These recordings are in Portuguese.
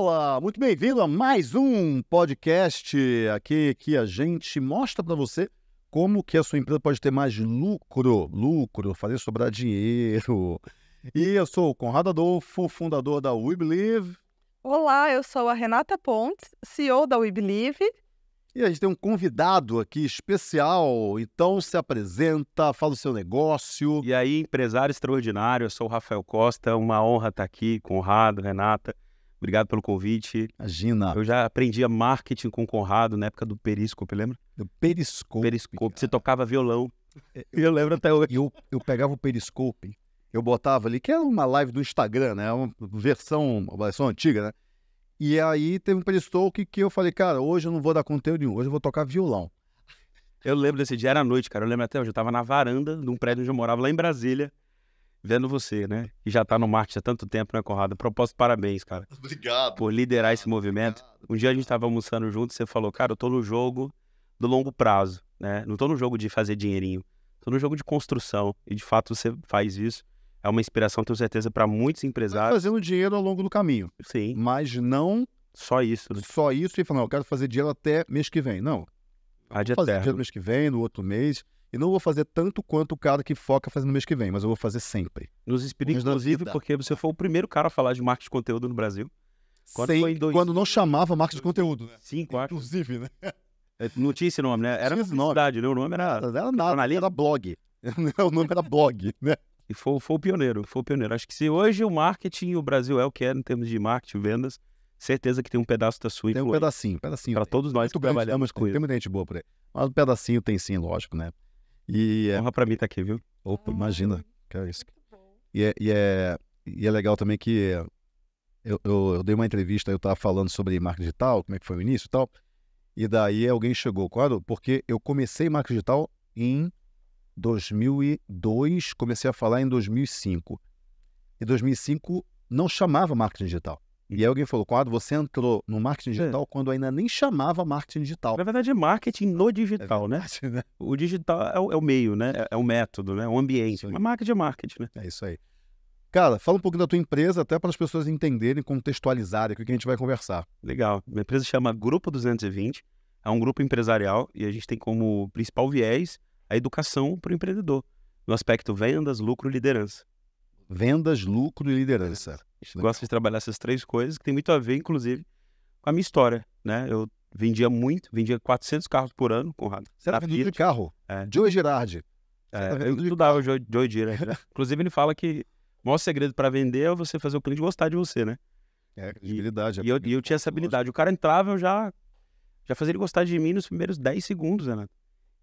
Olá, muito bem-vindo a mais um podcast aqui que a gente mostra para você como que a sua empresa pode ter mais lucro, lucro, fazer sobrar dinheiro. E eu sou o Conrado Adolfo, fundador da We Believe. Olá, eu sou a Renata Pontes, CEO da We Believe. E a gente tem um convidado aqui especial, então se apresenta, fala o seu negócio. E aí, empresário extraordinário, eu sou o Rafael Costa, uma honra estar aqui, Conrado, Renata. Obrigado pelo convite. Imagina. Eu já aprendia marketing com o Conrado na época do Periscope, lembra? Do Periscope. Periscope. Você tocava violão. É, eu, eu lembro até hoje. Eu, eu pegava o Periscope, eu botava ali, que era uma live do Instagram, né? Uma versão, uma versão antiga, né? E aí teve um Periscope que eu falei, cara, hoje eu não vou dar conteúdo nenhum, hoje eu vou tocar violão. Eu lembro desse dia, era à noite, cara. Eu lembro até hoje, eu tava na varanda de um prédio onde eu morava, lá em Brasília vendo você, né? Que já tá no marketing há tanto tempo, né, Conrado? Propósito, parabéns, cara. Obrigado. Por liderar esse movimento. Um dia a gente tava almoçando junto, você falou, cara, eu tô no jogo do longo prazo, né? Não tô no jogo de fazer dinheirinho. Tô no jogo de construção. E de fato você faz isso. É uma inspiração, tenho certeza, para muitos tá empresários. Fazendo dinheiro ao longo do caminho. Sim. Mas não. Só isso. Né? Só isso e falando, não, eu quero fazer dinheiro até mês que vem. Não. Há de fazer dinheiro mês que vem, no outro mês. E não vou fazer tanto quanto o cara que foca fazendo no mês que vem, mas eu vou fazer sempre. Nos explica, inclusive, porque você foi o primeiro cara a falar de marketing de conteúdo no Brasil. Quando, Sem, dois... quando não chamava marketing de conteúdo, né? Sim, Inclusive, né? É, não tinha esse nome, né? Era publicidade, né? O nome era... Era nada, era blog. o nome era blog, né? E foi, foi o pioneiro, foi o pioneiro. Acho que se hoje o marketing, o Brasil é o que é em termos de marketing, vendas, certeza que tem um pedaço da sua influência. Tem um pedacinho, pedacinho. Para todos nós que trabalhamos com isso. Tem muita gente boa por aí. Mas um pedacinho tem sim, lógico, né? E é honra para mim estar tá aqui, viu? Opa, imagina. Que é isso. E é, e, é, e é legal também que eu, eu, eu dei uma entrevista, eu estava falando sobre marca digital, como é que foi o início e tal. E daí alguém chegou, claro, porque eu comecei marca digital em 2002, comecei a falar em 2005. E 2005 não chamava marketing digital. E aí alguém falou, Quadro, você entrou no marketing é. digital é. quando ainda nem chamava marketing digital. Na verdade é marketing no digital, né? é verdade, né? né? O digital é o, é o meio, né? É, é o método, né? O ambiente. Mas marketing é marketing, né? É isso aí. Cara, fala um pouco da tua empresa, até para as pessoas entenderem, contextualizarem o que a gente vai conversar. Legal. Minha empresa chama Grupo 220, é um grupo empresarial e a gente tem como principal viés a educação para o empreendedor, no aspecto vendas, lucro e liderança. Vendas, lucro e liderança. Legal. Né. Gosto de trabalhar essas três coisas, que tem muito a ver, inclusive, com a minha história, né? Eu vendia muito, vendia 400 carros por ano, Conrado. Você era tá vendido de carro? É. Joey Girardi. Tá é, eu estudava o Joe Girardi. Né? inclusive, ele fala que o maior segredo para vender é você fazer o cliente gostar de você, né? É, credibilidade. E, é e eu, eu, tinha essa habilidade. O cara entrava, eu já, já fazia ele gostar de mim nos primeiros 10 segundos, né, Renato.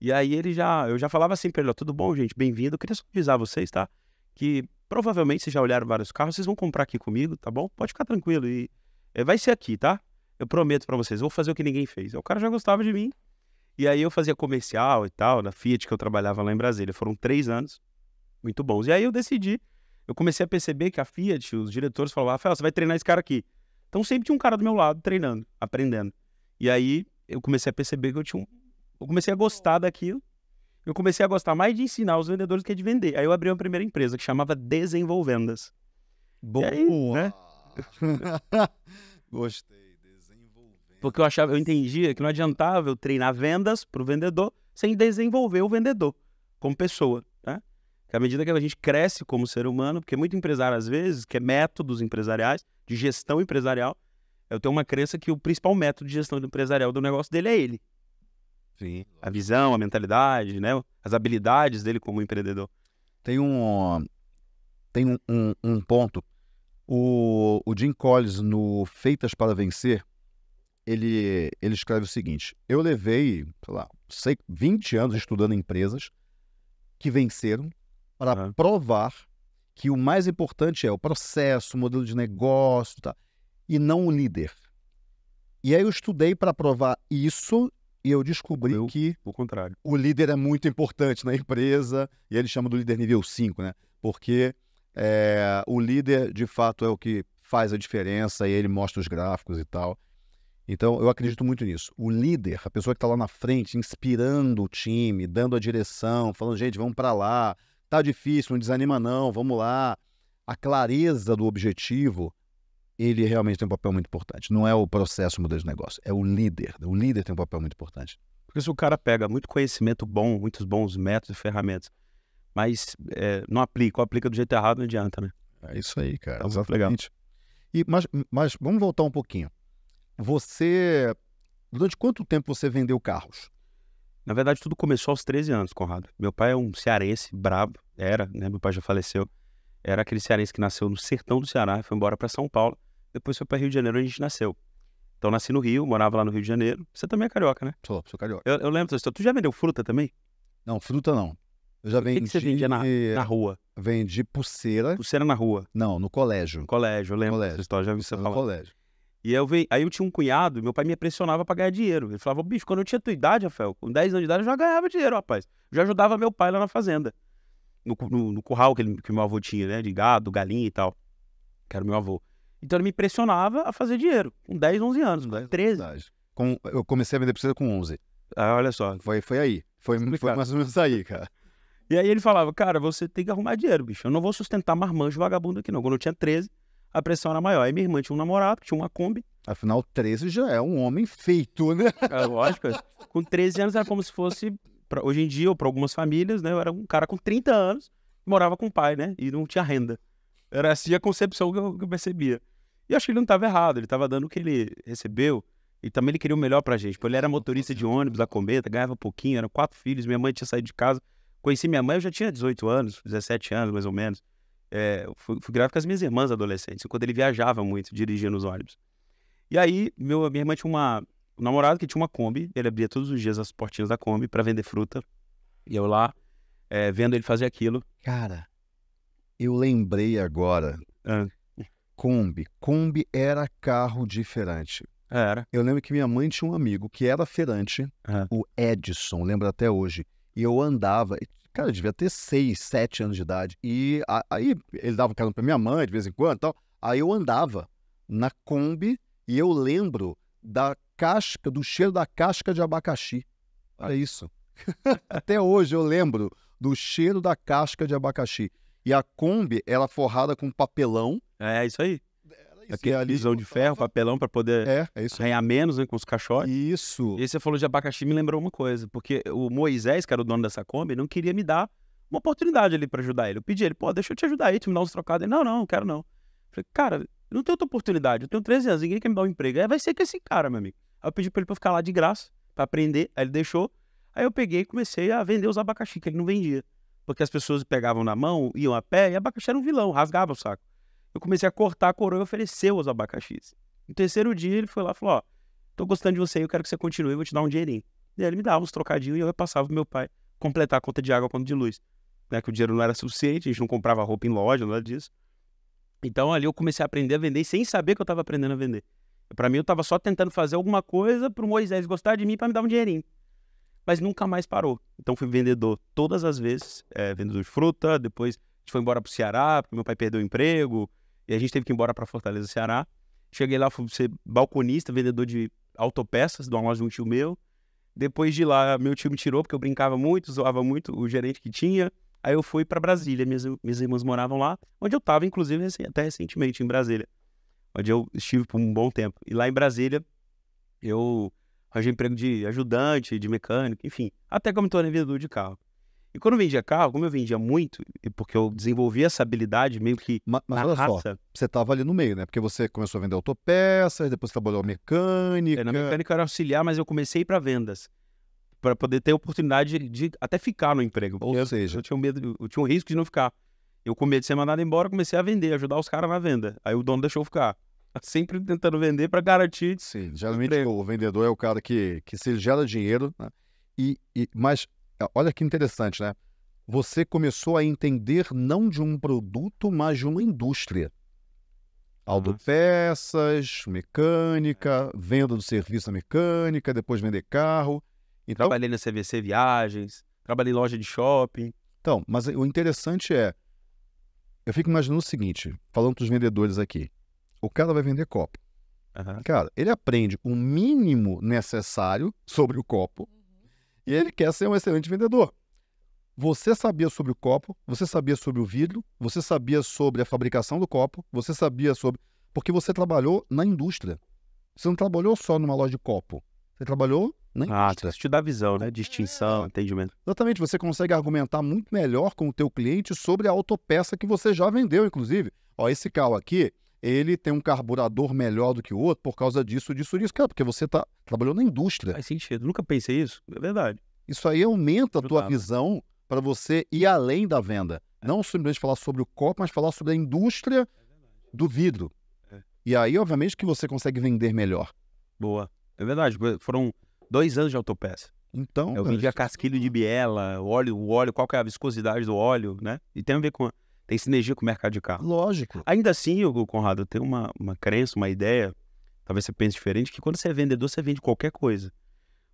E aí ele já, eu já falava assim pra ele, ó, tudo bom, gente? Bem-vindo. Eu queria só avisar vocês, tá? Que Provavelmente vocês já olharam vários carros, vocês vão comprar aqui comigo, tá bom? Pode ficar tranquilo e é, vai ser aqui, tá? Eu prometo para vocês, vou fazer o que ninguém fez. O cara já gostava de mim. E aí eu fazia comercial e tal, na Fiat que eu trabalhava lá em Brasília. Foram três anos muito bons. E aí eu decidi, eu comecei a perceber que a Fiat, os diretores falavam, Rafael, você vai treinar esse cara aqui. Então sempre tinha um cara do meu lado treinando, aprendendo. E aí eu comecei a perceber que eu tinha um... Eu comecei a gostar daquilo eu comecei a gostar mais de ensinar os vendedores do que de vender. Aí eu abri uma primeira empresa que chamava Desenvolvendas. Boa! Aí, né? Gostei, Desenvolvendas. Porque eu achava, eu entendia que não adiantava eu treinar vendas para o vendedor sem desenvolver o vendedor como pessoa, né? Que à medida que a gente cresce como ser humano, porque muito empresário às vezes quer é métodos empresariais, de gestão empresarial, eu tenho uma crença que o principal método de gestão empresarial do negócio dele é ele. Sim. A visão, a mentalidade, né? As habilidades dele como empreendedor. Tem um, tem um, um, um ponto. O, o Jim Collins, no Feitas para Vencer, ele, ele escreve o seguinte: Eu levei, sei lá, 20 anos estudando empresas que venceram para uhum. provar que o mais importante é o processo, o modelo de negócio tá, e não o líder. E aí eu estudei para provar isso e eu descobri eu, que o contrário. O líder é muito importante na empresa, e ele chama do líder nível 5, né? Porque é, o líder, de fato, é o que faz a diferença e ele mostra os gráficos e tal. Então, eu acredito muito nisso. O líder, a pessoa que está lá na frente, inspirando o time, dando a direção, falando, gente, vamos para lá, tá difícil, não desanima não, vamos lá. A clareza do objetivo ele realmente tem um papel muito importante. Não é o processo modelo de negócio, é o líder. O líder tem um papel muito importante. Porque se o cara pega muito conhecimento bom, muitos bons métodos e ferramentas, mas é, não aplica, ou aplica do jeito errado, não adianta, né? É isso aí, cara. Tá exatamente. E, mas, mas vamos voltar um pouquinho. Você. Durante quanto tempo você vendeu carros? Na verdade, tudo começou aos 13 anos, Conrado. Meu pai é um cearense brabo, era, né? Meu pai já faleceu. Era aquele cearense que nasceu no sertão do Ceará, foi embora para São Paulo depois foi para Rio de Janeiro, onde a gente nasceu. Então nasci no Rio, morava lá no Rio de Janeiro. Você também é carioca, né? Sou, sou carioca. Eu, eu lembro dessa Tu já vendeu fruta também? Não, fruta não. Eu já vendi. O que, você vendia na, na rua? Vendi pulseira. Pulseira na rua? Não, no colégio. No colégio, eu lembro. Colégio. história, já vi você falar. No colégio. E eu vi, aí eu tinha um cunhado, e meu pai me pressionava para ganhar dinheiro. Ele falava, bicho, quando eu tinha tua idade, Rafael, com 10 anos de idade, eu já ganhava dinheiro, rapaz. Eu já ajudava meu pai lá na fazenda. No, no, no curral que, ele, que meu avô tinha, né? De gado, galinha e tal. Que era meu avô. Então ele me impressionava a fazer dinheiro, com 10, 11 anos, 10, 13. Com, eu comecei a vender precisa com 11. Ah, olha só. Foi, foi aí. Foi, foi mais ou menos aí, cara. E aí ele falava, cara, você tem que arrumar dinheiro, bicho. Eu não vou sustentar marmanjo vagabundo aqui, não. Quando eu tinha 13, a pressão era maior. Aí minha irmã tinha um namorado, tinha uma Kombi. Afinal, 13 já é um homem feito, né? É, lógico. Com 13 anos era como se fosse, pra, hoje em dia, ou para algumas famílias, né? Eu era um cara com 30 anos, morava com o pai, né? E não tinha renda. Era assim a concepção que eu, que eu percebia. E acho que ele não estava errado, ele estava dando o que ele recebeu. E também ele queria o melhor pra gente. porque ele era motorista de ônibus da Cometa, ganhava pouquinho, eram quatro filhos, minha mãe tinha saído de casa. Conheci minha mãe, eu já tinha 18 anos, 17 anos mais ou menos. É, fui, fui grávida com as minhas irmãs adolescentes, quando ele viajava muito, dirigia nos ônibus. E aí, meu, minha irmã tinha uma, um namorado que tinha uma Kombi, ele abria todos os dias as portinhas da Kombi para vender fruta. E eu lá, é, vendo ele fazer aquilo. Cara. Eu lembrei agora. Ah. Kombi. Kombi era carro de Era. Eu lembro que minha mãe tinha um amigo que era ferante, ah. o Edson, lembro até hoje. E eu andava, cara, eu devia ter 6, 7 anos de idade. E aí ele dava carona pra minha mãe de vez em quando tal. Aí eu andava na Kombi e eu lembro da casca, do cheiro da casca de abacaxi. Olha isso. Até hoje eu lembro do cheiro da casca de abacaxi. E a Kombi, ela forrada com papelão. É, é isso aí. Aquele a visão de ferro, papelão para poder é, é menos né, com os caixotes. Isso. E você falou de abacaxi, me lembrou uma coisa, porque o Moisés, que era o dono dessa Kombi, não queria me dar uma oportunidade ali para ajudar ele. Eu pedi ele, pô, deixa eu te ajudar aí, tu me dá uns trocados. Ele, não, não, não quero não. Eu falei, cara, não tenho outra oportunidade, eu tenho 13 anos, ninguém quer me dar um emprego. Aí é, vai ser com esse cara, meu amigo. Aí eu pedi pra ele pra ficar lá de graça, para aprender, aí ele deixou. Aí eu peguei e comecei a vender os abacaxi que ele não vendia porque as pessoas pegavam na mão, iam a pé, e abacaxi era um vilão, rasgava o saco. Eu comecei a cortar a coroa e ofereceu os abacaxis. No terceiro dia, ele foi lá e falou: Ó, tô gostando de você, eu quero que você continue, eu vou te dar um dinheirinho. E ele me dava uns trocadinhos e eu repassava pro meu pai completar a conta de água, a conta de luz. Né, que o dinheiro não era suficiente, a gente não comprava roupa em loja, nada disso. Então ali eu comecei a aprender a vender sem saber que eu estava aprendendo a vender. Para mim, eu estava só tentando fazer alguma coisa para o Moisés gostar de mim para me dar um dinheirinho mas nunca mais parou. Então fui vendedor todas as vezes, é, vendedor de fruta, depois a gente foi embora para o Ceará, porque meu pai perdeu o emprego, e a gente teve que ir embora para Fortaleza, Ceará. Cheguei lá, fui ser balconista, vendedor de autopeças de uma loja de um tio meu. Depois de lá, meu tio me tirou, porque eu brincava muito, zoava muito o gerente que tinha. Aí eu fui para Brasília, minhas, minhas irmãs moravam lá, onde eu estava, inclusive, até recentemente, em Brasília, onde eu estive por um bom tempo. E lá em Brasília, eu arranjei emprego de ajudante, de mecânico, enfim, até como eu vendedor de carro. E quando eu vendia carro, como eu vendia muito, porque eu desenvolvi essa habilidade meio que mas, mas na olha raça. Só, você estava ali no meio, né? Porque você começou a vender autopeças, depois trabalhou mecânica. É, na mecânica eu era auxiliar, mas eu comecei para vendas. Para poder ter a oportunidade de, de, até ficar no emprego. Ou eu, seja, eu tinha, um medo, eu tinha um risco de não ficar. Eu, com medo de ser mandado embora, comecei a vender, ajudar os caras na venda. Aí o dono deixou eu ficar sempre tentando vender para garantir. Sim, geralmente o, o, vendedor é o cara que, que se gera dinheiro. Né? E, e, mas olha que interessante, né? Você começou a entender não de um produto, mas de uma indústria. Autopeças, mecânica, é. venda do serviço à mecânica, depois vender carro. Então, trabalhei na CVC Viagens, trabalhei em loja de shopping. Então, mas o interessante é, eu fico imaginando o seguinte, falando para os vendedores aqui, o cara vai vender copo. Uhum. Cara, ele aprende o mínimo necessário sobre o copo uhum. e ele quer ser um excelente vendedor. Você sabia sobre o copo, você sabia sobre o vidro, você sabia sobre a fabricação do copo, você sabia sobre. Porque você trabalhou na indústria. Você não trabalhou só numa loja de copo. Você trabalhou na ah, indústria. Ah, isso te dá visão, né? Distinção, é. entendimento. Exatamente. Você consegue argumentar muito melhor com o teu cliente sobre a autopeça que você já vendeu, inclusive. Ó, esse carro aqui, ele tem um carburador melhor do que o outro por causa disso, disso, disso. Cara, é, porque você tá, trabalhou na indústria. Faz sentido. Nunca pensei isso. É verdade. Isso aí aumenta a tua visão para você ir além da venda. É. Não simplesmente falar sobre o copo, mas falar sobre a indústria do vidro. É. E aí, obviamente, que você consegue vender melhor. Boa. É verdade. Foram dois anos de autopeça. Então, eu vendia é casquilho de biela, o óleo, o óleo, qual que é a viscosidade do óleo, né? E tem a ver com a tem sinergia com o mercado de carro. Lógico. Ainda assim, Hugo Conrado, eu tenho uma, uma crença, uma ideia, talvez você pense diferente, que quando você é vendedor, você vende qualquer coisa.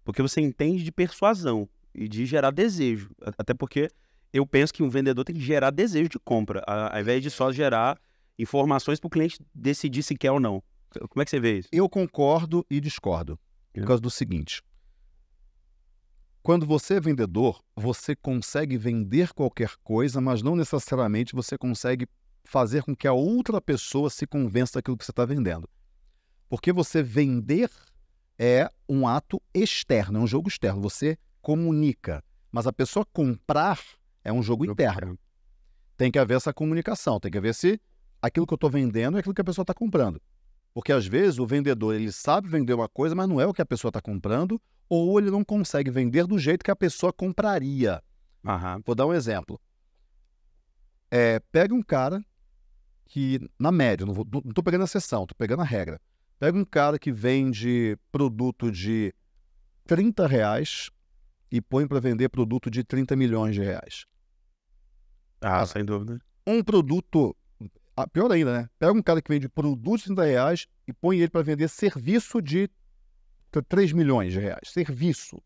Porque você entende de persuasão e de gerar desejo. Até porque eu penso que um vendedor tem que gerar desejo de compra, ao invés de só gerar informações para o cliente decidir se quer ou não. Como é que você vê isso? Eu concordo e discordo. Por é. causa do seguinte: quando você é vendedor, você consegue vender qualquer coisa, mas não necessariamente você consegue fazer com que a outra pessoa se convença daquilo que você está vendendo. Porque você vender é um ato externo, é um jogo externo. Você comunica. Mas a pessoa comprar é um jogo, interno. interno. Tem que haver essa comunicação, tem que haver se aquilo que eu estou vendendo é aquilo que a pessoa está comprando. Porque às vezes o vendedor ele sabe vender uma coisa, mas não é o que a pessoa está comprando, ou ele não consegue vender do jeito que a pessoa compraria. Uhum. Vou dar um exemplo. É, pega um cara que, na média, não estou pegando a sessão, estou pegando a regra. Pega um cara que vende produto de 30 reais e põe para vender produto de 30 milhões de reais. Ah, ah, sem dúvida. Um produto ah, pior ainda, né? Pega um cara que vende produtos de 30 reais e põe ele para vender serviço de 3 milhões de reais. Serviço.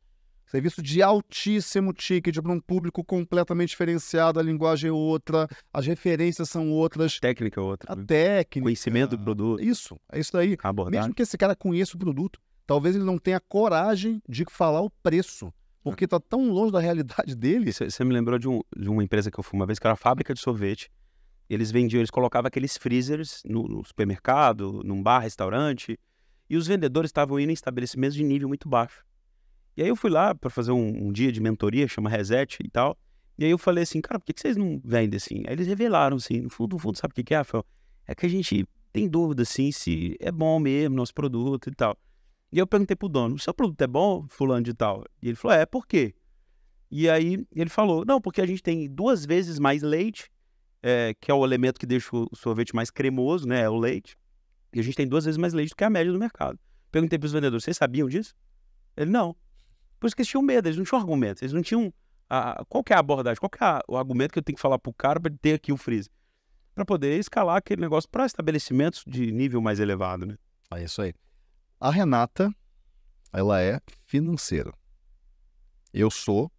Serviço de altíssimo ticket para um público completamente diferenciado, a linguagem é outra, as referências são outras. Técnica é outra. A né? técnica. Conhecimento do produto. Isso, é isso daí. Mesmo que esse cara conheça o produto, talvez ele não tenha coragem de falar o preço, porque está ah. tão longe da realidade dele. Você me lembrou de, um, de, uma empresa que eu fui uma vez, que era a fábrica de sorvete, eles vendiam, eles colocavam aqueles freezers no, no supermercado, num bar, restaurante, e os vendedores estavam indo em estabelecimentos de nível muito baixo. E aí eu fui lá para fazer um, um, dia de mentoria, chama Reset e tal. E aí eu falei assim, cara, por que, que vocês não vendem assim? Aí eles revelaram assim, no fundo, no fundo, sabe o que, que é, Rafael? É que a gente tem dúvida assim se é bom mesmo nosso produto e tal. E eu perguntei pro dono, o seu produto é bom, fulano de tal? E ele falou, é, por quê? E aí ele falou, não, porque a gente tem duas vezes mais leite é, que é o elemento que deixa o sorvete mais cremoso, né? É o leite. E a gente tem duas vezes mais leite do que a média do mercado. Perguntei para os vendedores, vocês sabiam disso? Ele, não. Por isso que eles tinham medo, eles não tinham argumento, eles não tinham... A, qual é a abordagem, qual é a, o argumento que eu tenho que falar para o cara para ter aqui o freezer? Para poder escalar aquele negócio para estabelecimentos de nível mais elevado, né? É isso aí. A Renata, ela é financeira. Eu sou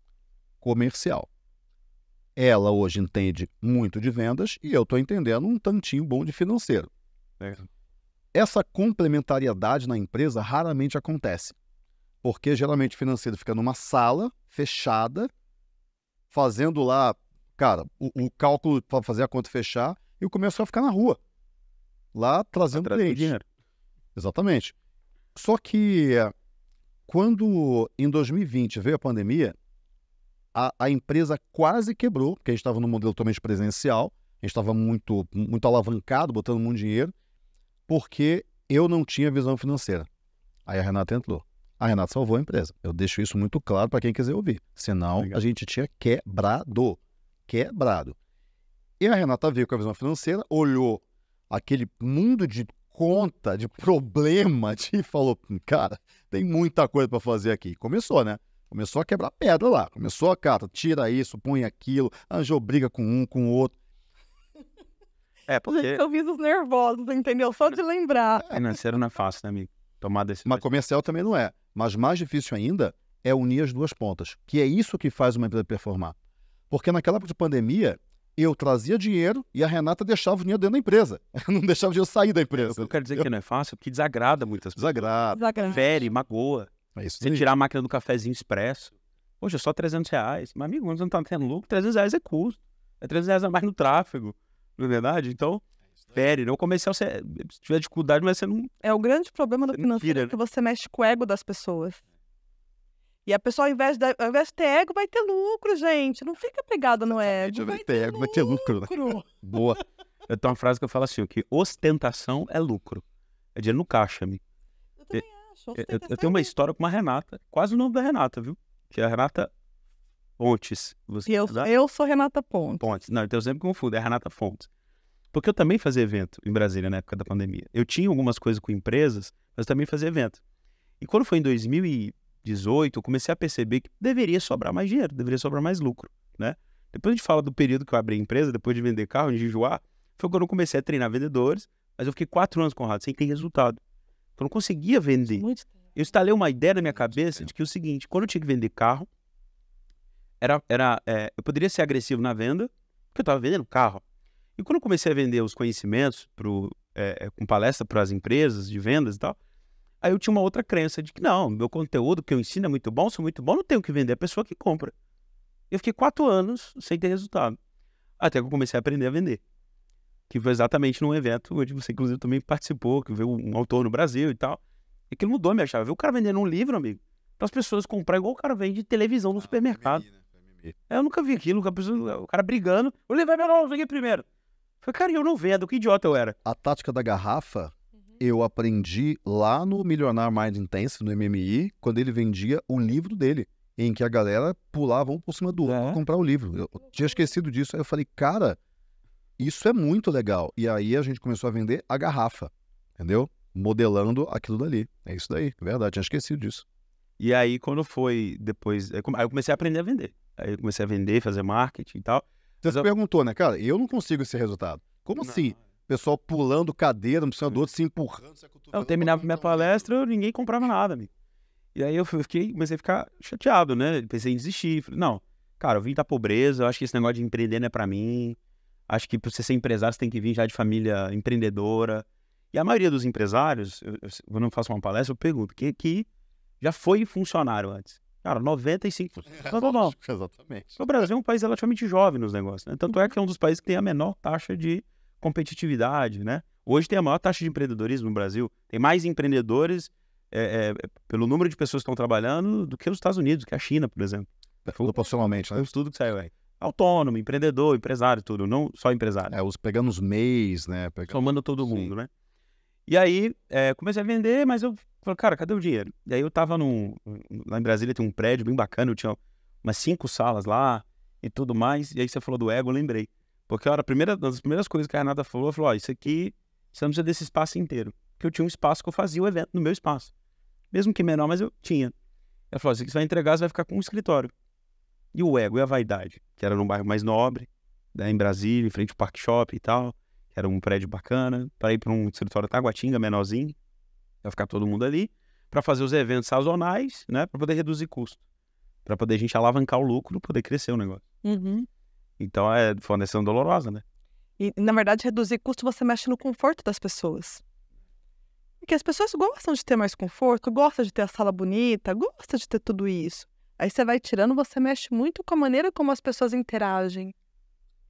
comercial. Ela hoje entende muito de vendas e eu estou entendendo um tantinho bom de financeiro. É. Essa complementariedade na empresa raramente acontece, porque geralmente o financeiro fica numa sala fechada, fazendo lá, cara, o, o cálculo para fazer a conta fechar, e o comercial fica na rua, lá trazendo Atrás dinheiro. Exatamente. Só que eh, quando em 2020 veio a pandemia, a, a empresa quase quebrou, porque a gente estava no modelo totalmente presencial, a gente estava muito, muito alavancado, botando muito dinheiro, porque eu não tinha visão financeira. Aí a Renata entrou. A Renata salvou a empresa. Eu deixo isso muito claro para quem quiser ouvir. Senão a gente tinha quebrado. Quebrado. E a Renata veio com a visão financeira, olhou aquele mundo de conta, de problema, e falou: hum, cara, tem muita coisa para fazer aqui. Começou, né? Começou a quebrar pedra lá. Começou a, cara, tira isso, põe aquilo. Anjo briga com um, com o outro. É, porque... os nervosos, entendeu? Só de lembrar. É, financeiro não é fácil, né, amigo? Tomar decisão. Mas comercial também não é. Mas mais difícil ainda é unir as duas pontas, que é isso que faz uma empresa performar. Porque naquela época de pandemia, eu trazia dinheiro e a Renata deixava o dinheiro dentro da empresa. Não deixava o dinheiro sair da é, empresa. Eu quero dizer eu... É que não é fácil, porque desagrada muitas pessoas. Desagrada. desagrada. Fere, magoa. É você tirar a máquina do cafezinho expresso, poxa, só 300 reais. Mas, amigo, você não está tendo lucro, 300 reais é custo. É 300 reais a mais no tráfego, não é verdade? Então, pere, é não né? comercial, se tiver dificuldade, mas você não... É o grande problema do financeiro tira, é né? que você mexe com o ego das pessoas. E a pessoa, ao invés, de, ao invés de ter ego, vai ter lucro, gente. Não fica pegada no ego. Vai ter ego, vai ter lucro. Né? Boa. Eu tenho uma frase que eu falo assim, que ostentação é lucro. É dinheiro no caixa, amigo. Eu, eu tenho uma história com uma Renata, quase o nome da Renata, viu? Que é a Renata Pontes. Você eu, é eu sou Renata Pontes. Pontes. Não, então eu sempre confundo, é a Renata Fontes. Porque eu também fazia evento em Brasília na época da pandemia. Eu tinha algumas coisas com empresas, mas também fazia evento. E quando foi em 2018, eu comecei a perceber que deveria sobrar mais dinheiro, deveria sobrar mais lucro, né? Depois a gente fala do período que eu abri a empresa, depois de vender carro, de enjoar, foi quando eu comecei a treinar vendedores, mas eu fiquei quatro anos, com o Conrado, sem ter resultado eu não conseguia vender. Eu instalei uma ideia na minha cabeça de que é o seguinte, quando eu tinha que vender carro, era, era, é, eu poderia ser agressivo na venda, porque eu estava vendendo carro. E quando eu comecei a vender os conhecimentos pro, é, é com palestra para as empresas de vendas e tal, aí eu tinha uma outra crença de que não, meu conteúdo que eu ensino é muito bom, sou muito bom, não tenho que vender, é a pessoa que compra. Eu fiquei quatro anos sem ter resultado, até que eu comecei a aprender a vender que foi exatamente num evento onde você, inclusive, também participou, que veio um autor no Brasil e tal. E aquilo mudou minha chave. Eu vi o cara vendendo um livro, amigo, para as pessoas comprar igual o cara vende televisão no ah, supermercado. Né? É, eu nunca vi aquilo, o cara brigando. livro levar meu nome aqui primeiro. Eu falei, cara, eu não vendo, que idiota eu era. A tática da garrafa uhum. eu aprendi lá no Milionário Mind Intense, no MMI, quando ele vendia o livro dele, em que a galera pulava um por cima do outro é. pra comprar o livro. Eu tinha esquecido disso. Aí eu falei, cara, isso é muito legal. E aí a gente começou a vender a garrafa, entendeu? Modelando aquilo dali. É isso daí, é verdade, tinha esquecido disso. E aí, quando foi depois. Aí eu comecei a aprender a vender. Aí eu comecei a vender, fazer marketing e tal. Você se eu... perguntou, né, cara? Eu não consigo esse resultado. Como não. assim? Pessoal pulando cadeira, um precisando do outro, se empurrando. Se eu terminava minha palestra, ninguém comprava nada, amigo. E aí eu fiquei, comecei a ficar chateado, né? Pensei em desistir. Falei, não, cara, eu vim da pobreza, eu acho que esse negócio de empreender não é pra mim. Acho que para você ser empresário, você tem que vir já de família empreendedora. E a maioria dos empresários, eu, eu, eu faço uma palestra, eu pergunto, que, que já foi funcionário antes? Cara, 95%. É, não, não, não. Exatamente. O Brasil é um país relativamente jovem nos negócios, né? Tanto é que é um dos países que tem a menor taxa de competitividade, né? Hoje tem a maior taxa de empreendedorismo no Brasil. Tem mais empreendedores é, é, pelo número de pessoas que estão trabalhando do que nos Estados Unidos, que é a China, por exemplo. Proporcionalmente, né? Foi um estudo que saiu aí autônomo, empreendedor, empresário, tudo, não só empresário. É, os pegando os MEIs, né? Pegando... Somando todo mundo, né? E aí é, comecei a vender, mas eu falei, cara, cadê o dinheiro? E aí eu tava num. Lá em Brasília tem um prédio bem bacana, eu tinha umas cinco salas lá e tudo mais. E aí você falou do ego, eu lembrei. Porque era a primeira, uma das primeiras coisas que a Renata falou, eu falou, ó, isso aqui, você não precisa desse espaço inteiro. Porque eu tinha um espaço que eu fazia o evento no meu espaço. Mesmo que menor, mas eu tinha. Ela falou, isso aqui você vai entregar, você vai ficar com um escritório. E o ego e a vaidade, que era num bairro mais nobre, né, em Brasília, em frente ao Parque Shopping e tal, que era um prédio bacana, para ir para um escritório Taguatinga, menorzinho, ia ficar todo mundo ali, para fazer os eventos sazonais, né, para poder reduzir custo, para poder a gente alavancar o lucro, poder crescer o negócio. Uhum. Então é fornecendo dolorosa, né? E, na verdade, reduzir custo você mexe no conforto das pessoas. Porque as pessoas gostam de ter mais conforto, gostam de ter a sala bonita, gostam de ter tudo isso. Aí você vai tirando, você mexe muito com a maneira como as pessoas interagem.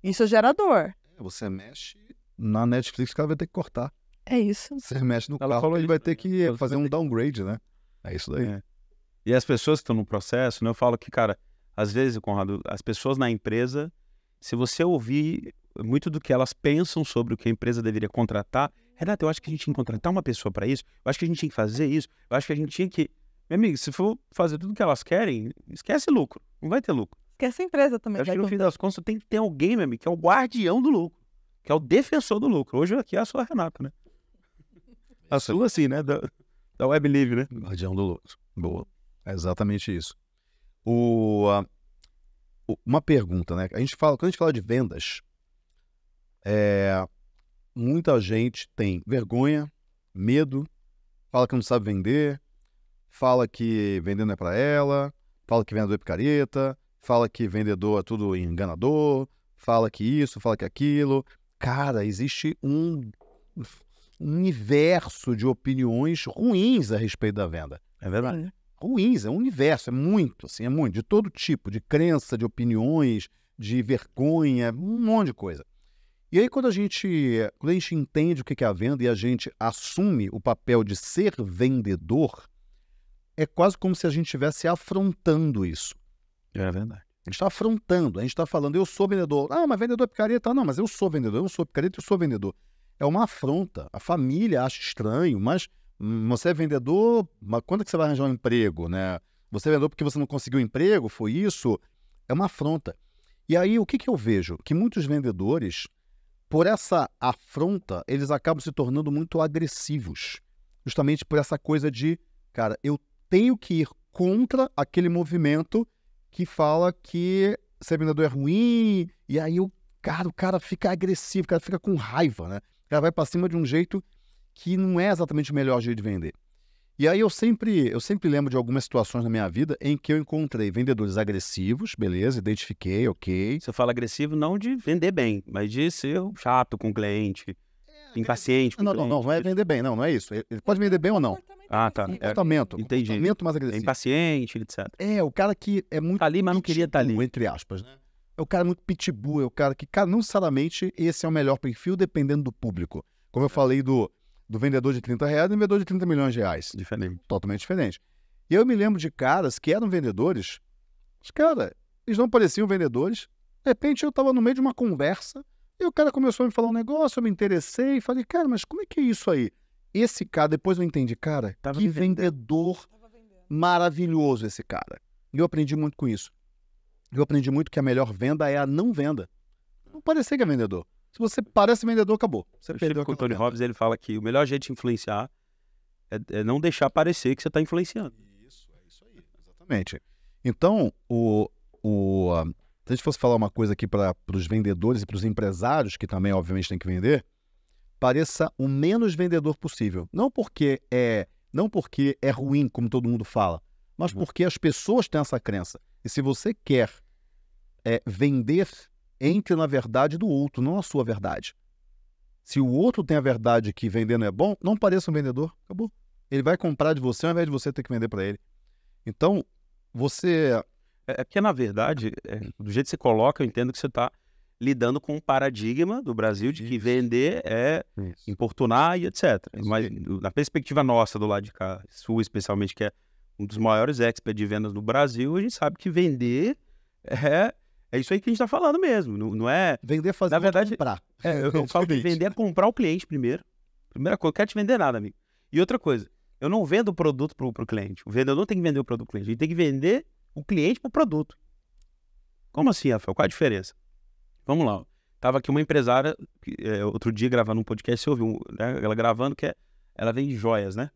Isso gera dor. É, você mexe na Netflix, o cara vai ter que cortar. É isso. Você mexe no Ela carro, falou ele vai ter que né? fazer um downgrade, né? É isso daí. É. E as pessoas que estão no processo, né, eu falo que, cara, às vezes, Conrado, as pessoas na empresa, se você ouvir muito do que elas pensam sobre o que a empresa deveria contratar, Renata, eu acho que a gente tinha que contratar uma pessoa para isso, eu acho que a gente tinha que fazer isso, eu acho que a gente tinha que. Meu amigo, se for fazer tudo que elas querem, esquece lucro. Não vai ter lucro. Esquece a empresa também. acho que no fim das contas tem que ter alguém, meu amigo, que é o guardião do lucro, que é o defensor do lucro. Hoje aqui é a sua Renata, né? É a sua, sim, né? Da, da Web Live, né? Guardião do lucro. Boa. É exatamente isso. O, uh, uma pergunta, né? A gente fala, quando a gente fala de vendas, é, muita gente tem vergonha, medo, fala que não sabe vender, fala que vendendo é para ela, fala que vendedor é picareta, fala que vendedor é tudo enganador, fala que isso, fala que aquilo. Cara, existe um universo de opiniões ruins a respeito da venda. É verdade. Ruins, é um universo, é muito, assim, é muito, de todo tipo, de crença, de opiniões, de vergonha, é um monte de coisa. E aí, quando a gente, quando a gente entende o que é a venda e a gente assume o papel de ser vendedor, é quase como se a gente estivesse afrontando isso. É verdade. A gente está afrontando, a gente está falando, eu sou vendedor. Ah, mas vendedor é picareta. Ah, não, mas eu sou vendedor, eu sou picareta, eu sou vendedor. É uma afronta. A família acha estranho, mas hum, você é vendedor, mas quando é que você vai arranjar um emprego, né? Você é vendedor porque você não conseguiu um emprego, foi isso? É uma afronta. E aí, o que, que eu vejo? Que muitos vendedores, por essa afronta, eles acabam se tornando muito agressivos. Justamente por essa coisa de, cara, eu tenho que ir contra aquele movimento que fala que ser vendedor é ruim, e aí o cara, o cara fica agressivo, o cara fica com raiva, né? O cara vai para cima de um jeito que não é exatamente o melhor jeito de vender. E aí eu sempre, eu sempre lembro de algumas situações na minha vida em que eu encontrei vendedores agressivos, beleza, identifiquei, ok. Você fala agressivo não de vender bem, mas de ser chato com o cliente, é, impaciente com não, o cliente. Não, não, não é vender bem, não, não é isso. Ele é, pode vender bem ou não. Ah, tá. É, comportamento. Entendi. Comportamento mais agressivo. É impaciente, etc. É, o cara que é muito. Tá ali, mas não queria estar tá ali. Entre aspas, né? É o cara muito pitbull, é o cara que, cara, não necessariamente esse é o melhor perfil, dependendo do público. Como eu é. falei do, do vendedor de 30 reais e do vendedor de 30 milhões de reais. Diferente. Totalmente diferente. E eu me lembro de caras que eram vendedores, os cara, eles não pareciam vendedores. De repente eu estava no meio de uma conversa e o cara começou a me falar um negócio, eu me interessei e falei, cara, mas como é que é isso aí? Esse cara, depois eu entendi, cara, Tava que vendedor maravilhoso esse cara. E eu aprendi muito com isso. Eu aprendi muito que a melhor venda é a não venda. Não parecer que é vendedor. Se você parece vendedor, acabou. Você eu perdeu com o Tony venda. Robbins, ele fala que o melhor jeito de influenciar é, é não deixar parecer que você está influenciando. Isso, é isso aí, exatamente. Então, o, o, ah, se a gente fosse falar uma coisa aqui para os vendedores e para os empresários, que também, obviamente, tem que vender, pareça o menos vendedor possível. Não porque é, não porque é ruim, como todo mundo fala, mas uhum. porque as pessoas têm essa crença. E se você quer é, vender, entre na verdade do outro, não a sua verdade. Se o outro tem a verdade que vender é bom, não pareça um vendedor. Acabou. Ele vai comprar de você ao invés de você ter que vender para ele. Então, você. É, é porque, na verdade, é, do jeito que você coloca, eu entendo que você está lidando com o paradigma do Brasil de que vender é isso. importunar e etc. Isso. Mas na perspectiva nossa do lado de cá, sua especialmente, que é um dos maiores experts de vendas do Brasil, a gente sabe que vender é, é isso aí que a gente está falando mesmo. Não, não é. Vender é fazer na verdade, comprar. É, eu, eu falo que vender é comprar o cliente primeiro. Primeira coisa, eu quero te vender nada, amigo. E outra coisa, eu não vendo o produto para o pro cliente. O vendedor tem que vender o produto para o cliente. A gente tem que vender o cliente para o produto. Como assim, Rafael? Qual a diferença? Vamos lá. Tava aqui uma empresária, que, é, outro dia gravando um podcast, você ouviu né, ela gravando, que é, ela vende joias, né?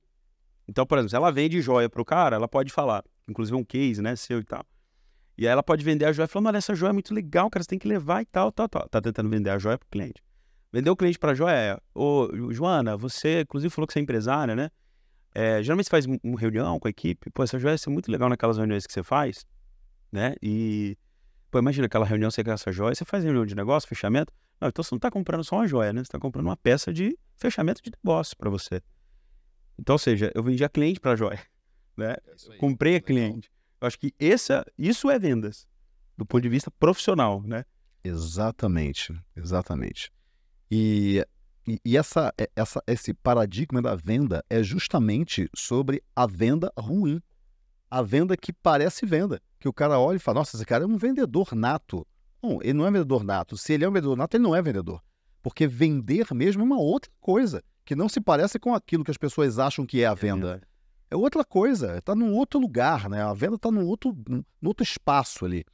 Então, por exemplo, se ela vende joia pro cara, ela pode falar, inclusive um case, né, seu e tal. E aí ela pode vender a joia e falar, essa joia é muito legal, cara, você tem que levar e tal, tal, tal. Tá tentando vender a joia pro cliente. Vendeu o cliente pra joia, é, ô, Joana, você, inclusive, falou que você é empresária, né? É, geralmente você faz uma reunião com a equipe, pô, essa joia é muito legal naquelas reuniões que você faz, né? E Pô, imagina aquela reunião, você quer essa joia, você faz reunião de negócio, fechamento. Não, então você não está comprando só uma joia, né? Você está comprando uma peça de fechamento de negócio para você. Então, ou seja, eu vendi a cliente para a joia, né? É aí, comprei a cliente. Eu acho que essa, isso é vendas, do ponto de vista profissional, né? Exatamente, exatamente. E, e, e essa, essa, esse paradigma da venda é justamente sobre a venda ruim, a venda que parece venda que o cara olha e fala: nossa, esse cara é um vendedor nato. Bom, ele não é vendedor nato. Se ele é um vendedor nato, ele não é vendedor. Porque vender mesmo é uma outra coisa, que não se parece com aquilo que as pessoas acham que é a venda. É outra coisa, está num outro lugar, né? A venda está num outro, num outro espaço ali.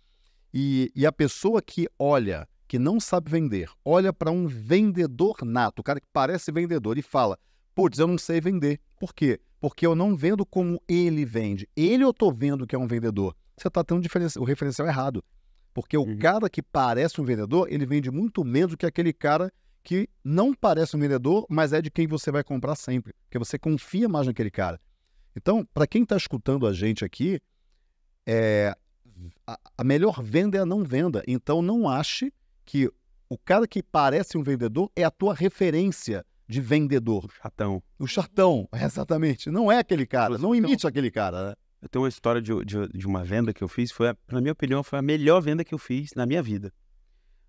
E, e a pessoa que olha, que não sabe vender, olha para um vendedor nato, o cara que parece vendedor, e fala: putz, eu não sei vender. Por quê? Porque eu não vendo como ele vende. Ele eu estou vendo que é um vendedor você está tendo o referencial errado. Porque uhum. o cara que parece um vendedor, ele vende muito menos do que aquele cara que não parece um vendedor, mas é de quem você vai comprar sempre. Porque você confia mais naquele cara. Então, para quem está escutando a gente aqui, é, a, a melhor venda é a não venda. Então, não ache que o cara que parece um vendedor é a tua referência de vendedor. O chatão. O chatão, exatamente. Não é aquele cara. Não imite aquele cara, né? Eu tenho uma história de, de, de uma venda que eu fiz, foi, na minha opinião, foi a melhor venda que eu fiz na minha vida.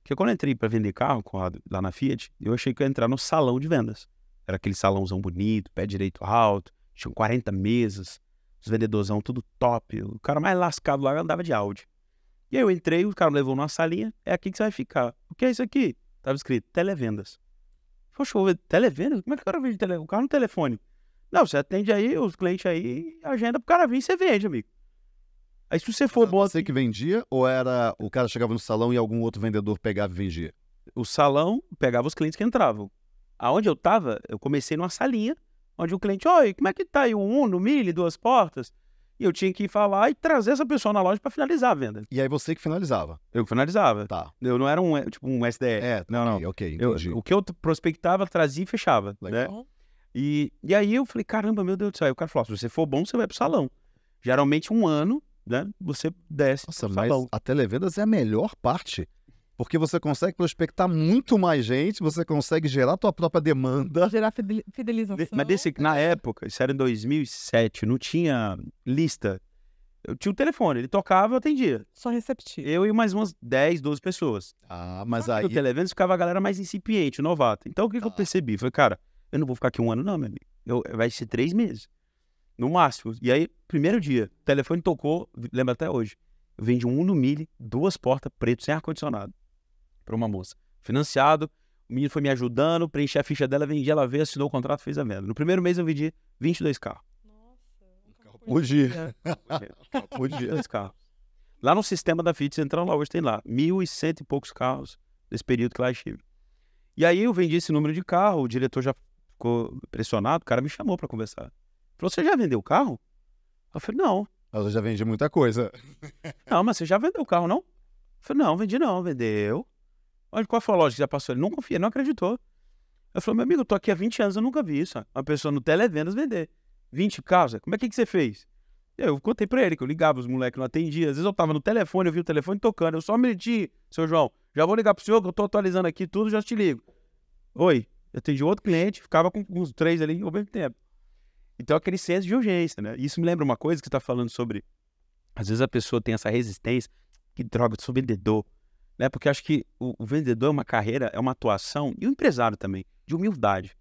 Porque quando eu entrei para vender carro, lá na Fiat, eu achei que eu ia entrar no salão de vendas. Era aquele salãozão bonito, pé direito alto, tinham 40 mesas, os vendedorzão tudo top. O cara mais lascado lá andava de Audi. E aí eu entrei, o cara me levou numa salinha, é aqui que você vai ficar. O que é isso aqui? Tava escrito televendas. Poxa, televendas? Como é que o cara vende tele... o cara no telefone? Não, você atende aí os clientes aí, agenda pro cara vir e você vende, amigo. Aí se você for era bom. Você assim que vendia ou era o cara chegava no salão e algum outro vendedor pegava e vendia? O salão pegava os clientes que entravam. Aonde eu tava, eu comecei numa salinha, onde o cliente, oi, como é que tá aí o um Uno, Mille, duas portas? E eu tinha que falar e trazer essa pessoa na loja para finalizar a venda. E aí você que finalizava? Eu que finalizava. Tá. Eu não era um, tipo, um SDR. É, não, não. Ok, okay eu, o que eu prospectava, trazia e fechava. Né? Legal. Né? E, e aí eu falei, caramba, meu Deus do céu. Aí o cara falou, se você for bom, você vai pro salão. Geralmente um ano, né, você desce Nossa, pro mas salão. a televendas é a melhor parte. Porque você consegue prospectar muito mais gente, você consegue gerar tua própria demanda. Gerar fidelização. Mas desse, na época, isso era em 2007, não tinha lista. Eu tinha o um telefone, ele tocava, eu atendia. Só receptivo. Eu e mais umas 10, 12 pessoas. Ah, mas Só aí... No televendas ficava a galera mais incipiente, novato. Então, o que, ah. que eu tá. percebi? Foi, cara, eu não vou ficar aqui um ano, não, meu amigo. Eu, vai ser três meses. No máximo. E aí, primeiro dia, o telefone tocou, lembra até hoje. Eu vendi um Uno Mille, duas portas preto, sem ar-condicionado, para uma moça. Financiado, o menino foi me ajudando, preenchi a ficha dela, vendi, ela veio, assinou o contrato, fez a venda. No primeiro mês eu vendi 22 carros. Nossa, um dia. É. Por dia. Dois carros. Lá no sistema da Fiat Central, lá hoje tem lá, mil e cento e poucos carros desse período que lá estive. E aí eu vendi esse número de carro, o diretor já ficou pressionado, o cara me chamou para conversar. Falou, você já vendeu o carro? Eu falei, não. mas Eu já vendi muita coisa. não, mas você já vendeu o carro, não? Eu falei, não, vendi não, vendeu. Olha qual foi a loja que já passou. Ele não confia, não acreditou. Eu falei, meu amigo, eu tô aqui há 20 anos, eu nunca vi isso. Uma pessoa no televendas vender 20 carros. Como é que, que você fez? Eu contei pra ele que eu ligava, os moleques não atendia Às vezes eu tava no telefone, eu vi o telefone tocando. Eu só meti, seu João, já vou ligar pro senhor que eu tô atualizando aqui tudo, já te ligo. Oi, eu atendi outro cliente, ficava com os três ali ao mesmo tempo. Então, aquele senso de urgência, né? Isso me lembra uma coisa que você está falando sobre. Às vezes a pessoa tem essa resistência. Que droga, eu sou vendedor. Né? Porque acho que o, o, vendedor é uma carreira, é uma atuação, e o empresário também, de humildade.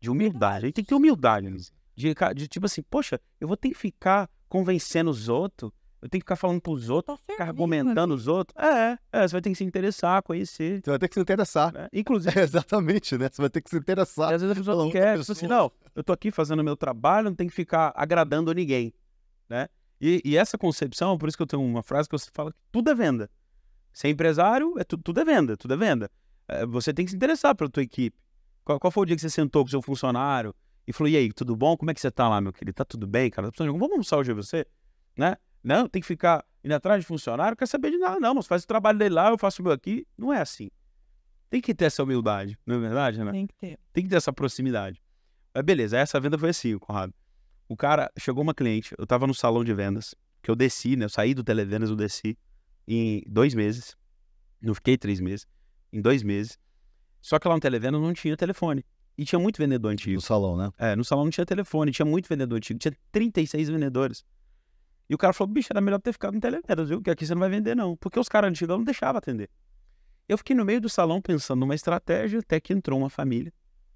De humildade. A gente tem que ter humildade. Né? De, de tipo assim, poxa, eu vou ter que ficar convencendo os outros eu tenho que ficar falando pros outros, ficar argumentando os outros. É, é, você vai ter que se interessar, conhecer. Você vai ter que se interessar. Né? Inclusive. É, exatamente, né? Você vai ter que se interessar. E às vezes a pessoa não quer, tipo pessoa. assim, não, eu tô aqui fazendo meu trabalho, não tem que ficar agradando ninguém, né? E, e, essa concepção, por isso que eu tenho uma frase que eu falo que tudo é venda. Ser empresário, é tu, tudo é venda, tudo é venda. É, você tem que se interessar pela tua equipe. Qual, qual, foi o dia que você sentou com o seu funcionário e falou, e aí, tudo bom? Como é que você tá lá, meu querido? Tá tudo bem, cara? Tá vamos almoçar hoje você? Né? Não, tem que ficar indo atrás de funcionário, não quer saber de nada, não, mas faz o trabalho dele lá, eu faço o meu aqui. Não é assim. Tem que ter essa humildade, não é verdade, né? Tem que ter. Tem que ter essa proximidade. Mas beleza, essa venda foi assim, Conrado. O cara, chegou uma cliente, eu tava no salão de vendas, que eu desci, né? Eu saí do Televendas, eu desci em dois meses. Não fiquei três meses, em dois meses. Só que lá no Televendas não tinha telefone. E tinha muito vendedor antigo. No salão, né? É, no salão não tinha telefone, tinha muito vendedor antigo. Tinha 36 vendedores. E o cara falou, bicho, era melhor ter ficado em Televendas, viu? Que aqui você não vai vender, não. Porque os caras antigos não deixavam atender. Eu fiquei no meio do salão pensando numa estratégia, até que entrou uma família.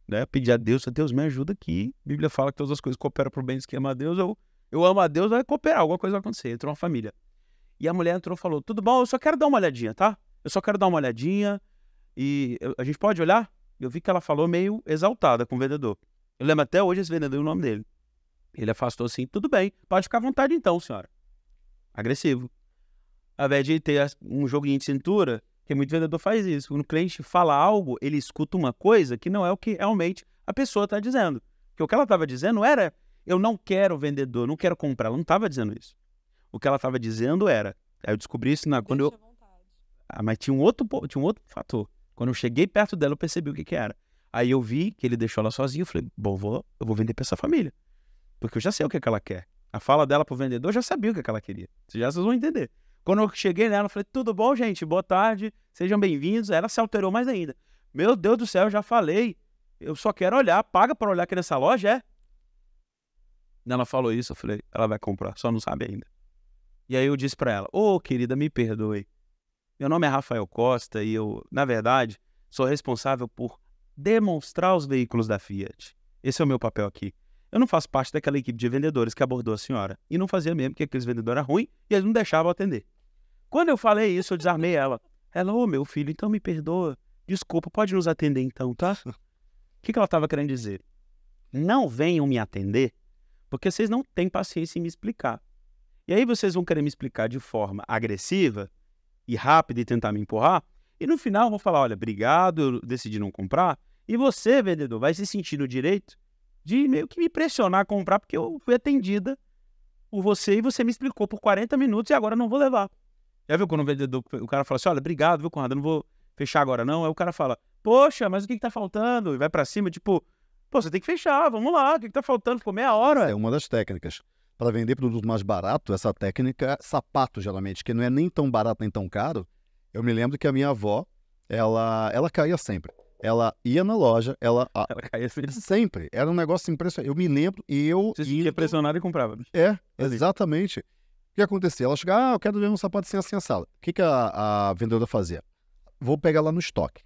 Né? Eu pedi a Deus, a Deus me ajuda aqui. A Bíblia fala que todas as coisas cooperam pro bem dos que amam a Deus. Eu, eu amo a Deus, vai cooperar, alguma coisa vai acontecer. Entrou uma família. E a mulher entrou e falou, tudo bom, eu só quero dar uma olhadinha, tá? Eu só quero dar uma olhadinha. E eu, a gente pode olhar? Eu vi que ela falou meio exaltada com o vendedor. Eu lembro até hoje esse vendedor e o nome dele. Ele afastou assim, tudo bem, pode ficar à vontade então, senhora. Agressivo. Ao invés de ter um joguinho de cintura, que muito vendedor faz isso. Quando o cliente fala algo, ele escuta uma coisa que não é o que realmente a pessoa está dizendo. Porque o que ela estava dizendo era, eu não quero vendedor, não quero comprar. Ela não estava dizendo isso. O que ela estava dizendo era, aí eu descobri isso na, quando Deixa eu... Ah, mas tinha um, outro, tinha um outro fator. Quando eu cheguei perto dela, eu percebi o que, que era. Aí eu vi que ele deixou ela sozinha. Eu falei, bom, vou, eu vou vender para essa família. Porque eu já sei o que, é que ela quer. A fala dela pro vendedor, já sabia o que, é que ela queria. Vocês já vocês vão entender. Quando eu cheguei nela, eu falei, tudo bom, gente? Boa tarde, sejam bem-vindos. Ela se alterou mais ainda. Meu Deus do céu, eu já falei. Eu só quero olhar. Paga para olhar aqui nessa loja, é? Ela falou isso, eu falei, ela vai comprar, só não sabe ainda. E aí eu disse para ela, ô oh, querida, me perdoe. Meu nome é Rafael Costa e eu, na verdade, sou responsável por demonstrar os veículos da Fiat. Esse é o meu papel aqui. Eu não faço parte daquela equipe de vendedores que abordou a senhora. E não fazia mesmo, porque aqueles vendedores eram ruins e eles não deixavam atender. Quando eu falei isso, eu desarmei ela. Ela, ô oh, meu filho, então me perdoa. Desculpa, pode nos atender então, tá? O que, que ela estava querendo dizer? Não venham me atender, porque vocês não têm paciência em me explicar. E aí vocês vão querer me explicar de forma agressiva e rápida e tentar me empurrar. E no final eu vou falar, olha, obrigado, eu decidi não comprar. E você, vendedor, vai se sentir no direito de meio que me pressionar a comprar, porque eu fui atendida por você e você me explicou por 40 minutos e agora não vou levar. Já viu quando o vendedor, o cara fala assim, olha, obrigado, viu, Conrado, eu não vou fechar agora não. Aí o cara fala, poxa, mas o que que tá faltando? E vai para cima, tipo, pô, você tem que fechar, vamos lá, o que que tá faltando? Ficou meia hora. É uma das técnicas. Para vender produto mais barato, essa técnica, é sapato geralmente, que não é nem tão barato nem tão caro. Eu me lembro que a minha avó, ela, ela caía sempre. Ela ia na loja, ela. Ela caía feliz. Sempre. Era um negócio impressionante. Eu me lembro e eu. Você ia pressionado e comprava. É, Ali. exatamente. O que acontecia? Ela chegava, ah, eu quero ver um sapato sem assim, assim sala. O que, que a, a vendedora fazia? Vou pegar lá no estoque.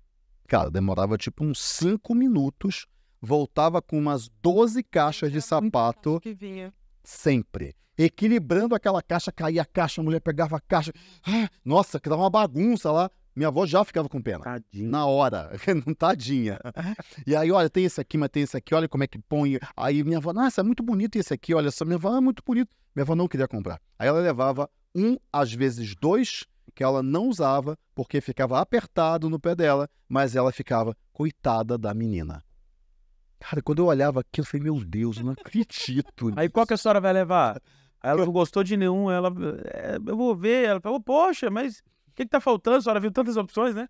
Cara, demorava tipo uns 5 minutos, voltava com umas 12 caixas de sapato. Que vinha. Sempre. Equilibrando aquela caixa, caía a caixa, a mulher pegava a caixa. Ah, nossa, que dava uma bagunça lá. Minha avó já ficava com pena. Tadinha. Na hora. Tadinha. E aí, olha, tem esse aqui, mas tem esse aqui, olha como é que põe. Aí minha avó, nossa, é muito bonito esse aqui, olha só. Minha avó, é muito bonito. Minha avó não queria comprar. Aí ela levava um, às vezes dois, que ela não usava, porque ficava apertado no pé dela, mas ela ficava coitada da menina. Cara, quando eu olhava aqui, eu falei, meu Deus, eu não acredito. Nisso. Aí qual que a senhora vai levar? Ela não gostou de nenhum, ela. É, eu vou ver, ela falou, poxa, mas o que, está faltando? A senhora viu tantas opções, né?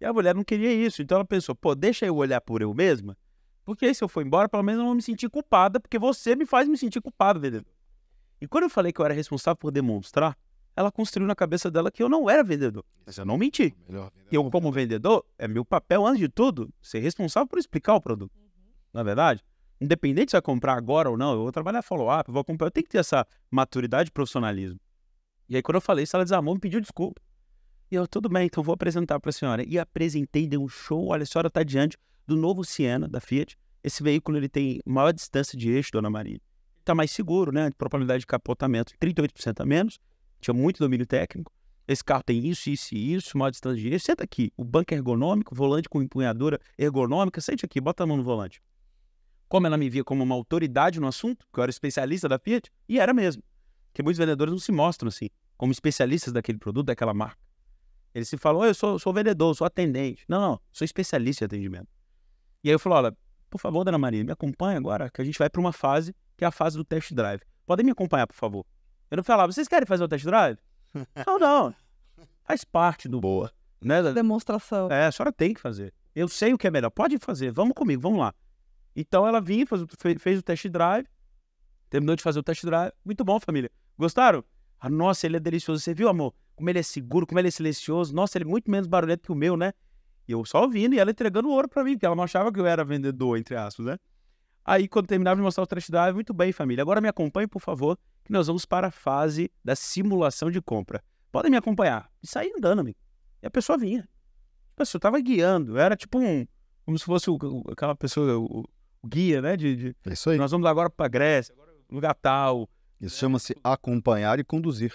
E a mulher não queria isso. Então ela pensou, pô, deixa eu olhar por eu mesma, porque se eu for embora, pelo menos eu não vou me sentir culpada, porque você me faz me sentir culpada, vendedor. E quando eu falei que eu era responsável por demonstrar, ela construiu na cabeça dela que eu não era vendedor. Mas eu não menti. E eu, como vendedor, é meu papel, antes de tudo, ser responsável por explicar o produto. Uhum. Na é verdade, independente se vai comprar agora ou não, eu vou trabalhar follow-up, eu vou comprar, eu tenho que ter essa maturidade e profissionalismo. E aí, quando eu falei isso, ela desarmou e pediu desculpa. E eu, tudo bem, então vou apresentar para a senhora. E apresentei, dei um show. Olha, a senhora está diante do novo Siena da Fiat. Esse veículo ele tem maior distância de eixo, dona Maria. Está mais seguro, né? De probabilidade de capotamento 38% a menos. Tinha muito domínio técnico. Esse carro tem isso, isso e isso, maior distância de eixo. Senta aqui. O banco é ergonômico, volante com empunhadura ergonômica. Sente aqui, bota a mão no volante. Como ela me via como uma autoridade no assunto, que eu era especialista da Fiat, e era mesmo. Porque muitos vendedores não se mostram assim, como especialistas daquele produto, daquela marca. Ele se falou, eu sou, sou vendedor, sou atendente. Não, não, sou especialista em atendimento. E aí eu falo, olha, por favor, dona Maria, me acompanha agora, que a gente vai para uma fase que é a fase do test drive. Podem me acompanhar, por favor. Eu não falava, ah, vocês querem fazer o test drive? não, não. Faz parte do. Boa. Né? Demonstração. É, a senhora tem que fazer. Eu sei o que é melhor. Pode fazer, vamos comigo, vamos lá. Então ela vinha, fez, fez o test drive, terminou de fazer o test drive. Muito bom, família. Gostaram? Ah, nossa, ele é delicioso. Você viu, amor? como ele é seguro, como ele é silencioso. Nossa, ele é muito menos barulhento que o meu, né? E eu só ouvindo e ela entregando ouro para mim, porque ela não achava que eu era vendedor, entre aspas, né? Aí, quando terminava de mostrar o da drive, muito bem, família. Agora me acompanhe, por favor, que nós vamos para a fase da simulação de compra. Podem me acompanhar. E saí andando, amigo. E a pessoa vinha. Tipo assim, eu tava guiando. era tipo um. Como se fosse o, o, aquela pessoa, o, o guia, né? De, de, é Isso aí. Nós vamos agora para Grécia, agora lugar tal. Isso né? chama-se acompanhar e conduzir.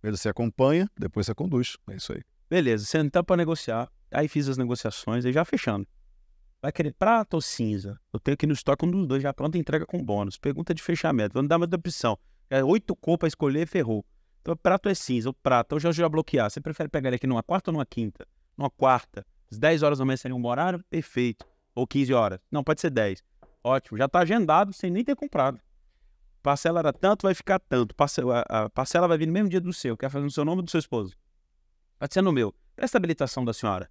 Primeiro você acompanha, depois você conduz. É isso aí. Beleza, entra tá para negociar. Aí fiz as negociações, aí já fechando. Vai querer prata ou cinza? Eu tenho aqui no estoque um dos dois, já pronto, entrega com bônus. Pergunta de fechamento, não dar mais opção. É oito cor para escolher, ferrou. Então, prato é cinza, o prato, eu já, já bloquear. Você prefere pegar ele aqui numa quarta ou numa quinta? Numa quarta. Às 10 horas da manhã seria um horário? Perfeito. Ou 15 horas? Não, pode ser 10. Ótimo, já está agendado sem nem ter comprado. Parcela era tanto, vai ficar tanto. Parcela, a parcela vai vir no mesmo dia do seu. Quer fazer no seu nome ou do seu esposo? Vai ser no meu. Presta a habilitação da senhora.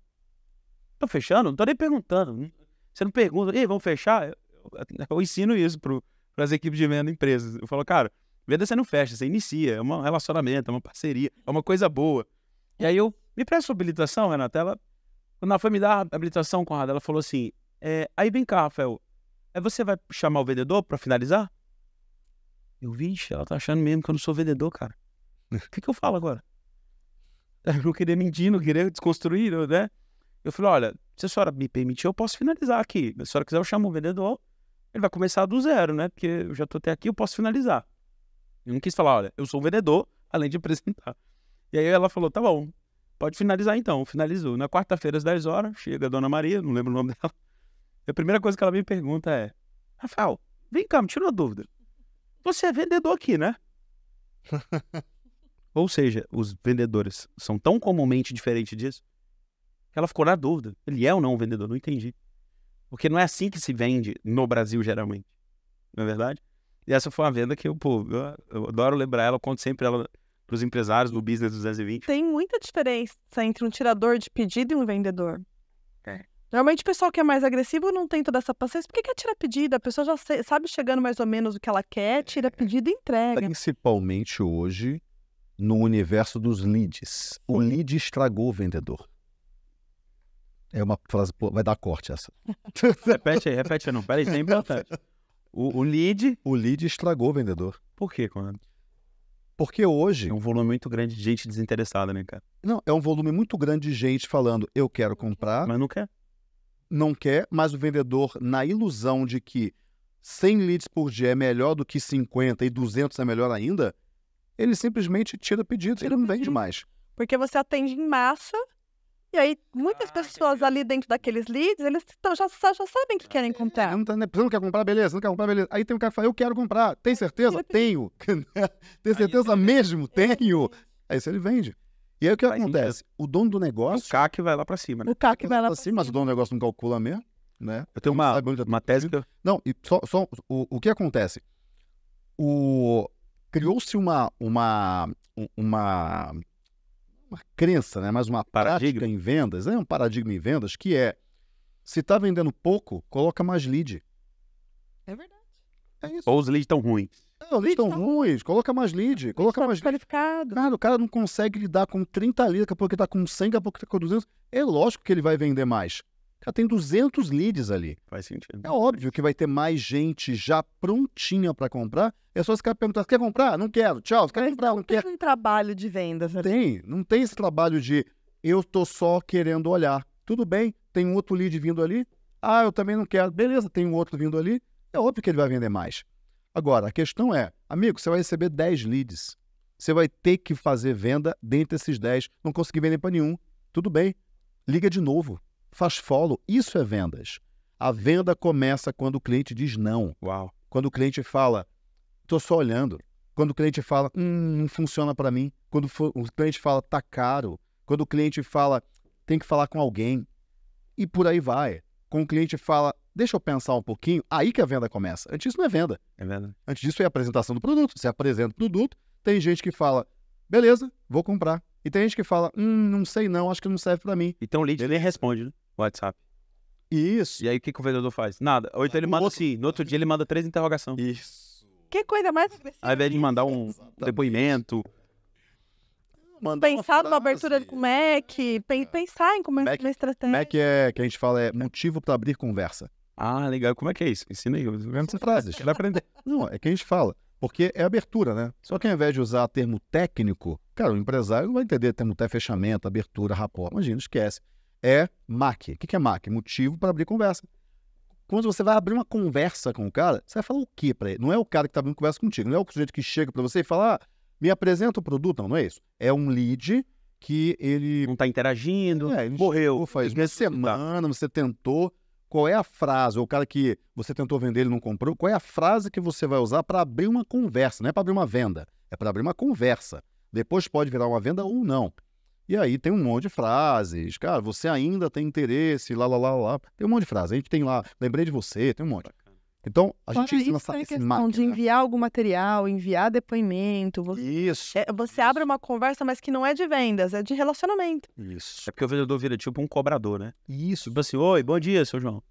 Tô fechando? Não tô nem perguntando. Você não pergunta, E vamos fechar? Eu, eu, eu ensino isso para as equipes de venda empresas. Eu falo, cara, venda você não fecha, você inicia. É, é um relacionamento, é uma parceria, é uma coisa boa. E aí eu, me presto sua habilitação, Renata. Né, ela, quando ela foi me dar a habilitação, Conrado, ela falou assim, é, aí vem cá, Rafael, aí é, você vai chamar o vendedor para finalizar? Eu, vixe, ela tá achando mesmo que eu não sou vendedor, cara. O que, que eu falo agora? Eu não queria mentir, não queria desconstruir, né? Eu falei, olha, se a senhora me permitir, eu posso finalizar aqui. Se a senhora quiser, eu chamo o vendedor, ele vai começar do zero, né? Porque eu já tô até aqui, eu posso finalizar. Eu não quis falar, olha, eu sou um vendedor, além de apresentar. E aí ela falou, tá bom, pode finalizar então. Finalizou. Na quarta-feira, às 10 horas, chega a dona Maria, não lembro o nome dela. E a primeira coisa que ela me pergunta é, Rafael, vem cá, me tira uma dúvida. Você é vendedor aqui, né? Ou seja, os vendedores são tão comumente diferentes disso que ela ficou na dúvida. Ele é ou não um vendedor? Não entendi. Porque não é assim que se vende no Brasil, geralmente. Não é verdade? E essa foi uma venda que eu, pô, eu, eu adoro lembrar ela, eu conto sempre ela para os empresários do Business 220. Tem muita diferença entre um tirador de pedido e um vendedor. Normalmente o pessoal que é mais agressivo não tem toda essa paciência, que quer tirar pedido, a pessoa já sabe chegando mais ou menos o que ela quer, tira é. pedido e entrega. Principalmente hoje, no universo dos leads. O lead estragou o vendedor. É uma frase, pô, vai dar corte essa. repete aí, repete aí, não. Peraí, isso é importante. O, o, lead. O lead estragou o vendedor. Por quê, Conrado? Porque hoje. É um volume muito grande de gente desinteressada, né, cara? Não, é um volume muito grande de gente falando, eu quero comprar. Mas não quer não quer, mas o vendedor, na ilusão de que 100 leads por dia é melhor do que 50 e 200 é melhor ainda, ele simplesmente tira pedidos, ele não vende uhum. mais. Porque você atende em massa, e aí muitas ah, pessoas ali dentro daqueles leads, eles tão, já, já sabem que querem ah, comprar. Não, tá, não, né, não quer comprar, beleza, não quer comprar, beleza. Aí tem um cara que fala, eu quero comprar, tem certeza? Tenho. tem certeza mesmo? Tenho. Aí você ele vende. E aí o que vai acontece? O dono do negócio. O CAC vai lá para cima, né? O CAC vai lá então, para cima. Mas o dono do negócio não calcula mesmo, né? Eu tenho uma, uma tese que Não, e só, só o, o que acontece? O... Criou-se uma, uma, uma, uma crença, né? Mais uma paradigma. prática em vendas, né? Um paradigma em vendas que é se tá vendendo pouco, coloca mais lead. É verdade. É isso. Ou os leads estão ruins. Não, leads estão tá ruins. Coloca mais lead. Coloca mais qualificado. Cara, o cara não consegue lidar com 30 leads, daqui a pouco tá com 100, daqui a pouco tá com 200. É lógico que ele vai vender mais. Cara, tem 200 leads ali. Faz sentido. É óbvio que vai ter mais gente já prontinha para comprar. É só esse cara perguntar, quer comprar? Não quero. Tchau, você quer comprar? Não, quero. Tem um trabalho de vendas. Velho. Né? Tem. Não tem esse trabalho de eu tô só querendo olhar. Tudo bem, tem um outro lead vindo ali. Ah, eu também não quero. Beleza, tem um outro vindo ali. É óbvio que ele vai vender mais. Agora, a questão é, amigo, você vai receber 10 leads. Você vai ter que fazer venda dentro desses 10. Não consegui vender para nenhum. Tudo bem. Liga de novo. Faz follow. Isso é vendas. A venda começa quando o cliente diz não. Uau. Quando o cliente fala, estou só olhando. Quando o cliente fala, hum, não funciona para mim. Quando o cliente fala, tá caro. Quando o cliente fala, tem que falar com alguém. E por aí vai. Quando o cliente fala, deixa eu pensar um pouquinho, aí que a venda começa. Antes disso não é venda. É venda. Antes disso é a apresentação do produto. Você apresenta o produto, tem gente que fala, beleza, vou comprar. E tem gente que fala, hum, não sei não, acho que não serve para mim. Então o lead ele nem responde, né? WhatsApp. Isso. E aí o que, que o vendedor faz? Nada. Ou então ele manda assim, sim. No outro dia ele manda três interrogações. Isso. Que coisa mais agressiva. Ao invés de mandar um Exatamente. depoimento. Mandar pensar numa abertura com o Mac, pensar em como é Mac, uma estratégia. Mac é que a gente fala é motivo para abrir conversa. Ah, legal. Como é que é isso? Ensina aí. Essa frases. Vai aprender. Não, é que a gente fala. Porque é abertura, né? Só que ao invés de usar termo técnico, cara, o empresário não vai entender termo até fechamento, abertura, rapport. Imagina, esquece. É MAC. O que é MAC? Motivo para abrir conversa. Quando você vai abrir uma conversa com o cara, você vai falar o quê para ele? Não é o cara que está abrindo conversa contigo, não é o sujeito que chega para você e fala, ah, me apresenta o produto. Não, não é isso. É um lead que ele. Não está interagindo, é, ele morreu. Faz uma semana, você tentou qual é a frase, ou o cara que você tentou vender ele não comprou, qual é a frase que você vai usar para abrir uma conversa, não é para abrir uma venda, é para abrir uma conversa. Depois pode virar uma venda ou não. E aí tem um monte de frases, cara, você ainda tem interesse, lá, lá, lá, lá. Tem um monte de frases. A gente tem lá, lembrei de você, tem um monte. Então, a gente tem a é questão de né? enviar algum material, enviar depoimento. Você, isso. É, você isso. abre uma conversa, mas que não é de vendas, é de relacionamento. Isso. É porque o vendedor vira tipo um cobrador, né? Isso. Tipo assim, oi, bom dia, seu João.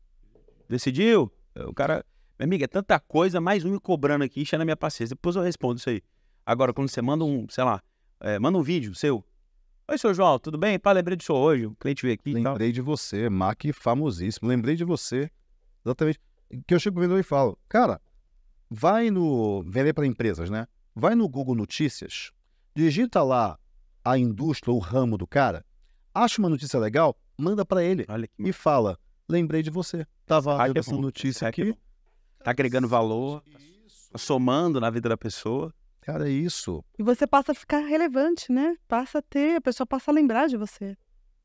Decidiu? É, o cara, minha amiga, é tanta coisa, mais um me cobrando aqui, enchendo a minha paciência. Depois eu respondo isso aí. Agora, quando você manda um, sei lá, é, manda um vídeo seu. Oi, seu João, tudo bem? Pá, lembrei do senhor hoje, o cliente veio aqui. Lembrei de você, Mac famosíssimo. Lembrei de você. Exatamente que eu chego pro vendedor e falo, cara, vai no. Vender para empresas, né? Vai no Google Notícias, digita lá a indústria ou o ramo do cara, acha uma notícia legal, manda para ele e fala: lembrei de você. Tava ah, essa notícia aqui. Tá agregando valor, isso. somando na vida da pessoa. Cara, é isso. E você passa a ficar relevante, né? Passa a ter, a pessoa passa a lembrar de você.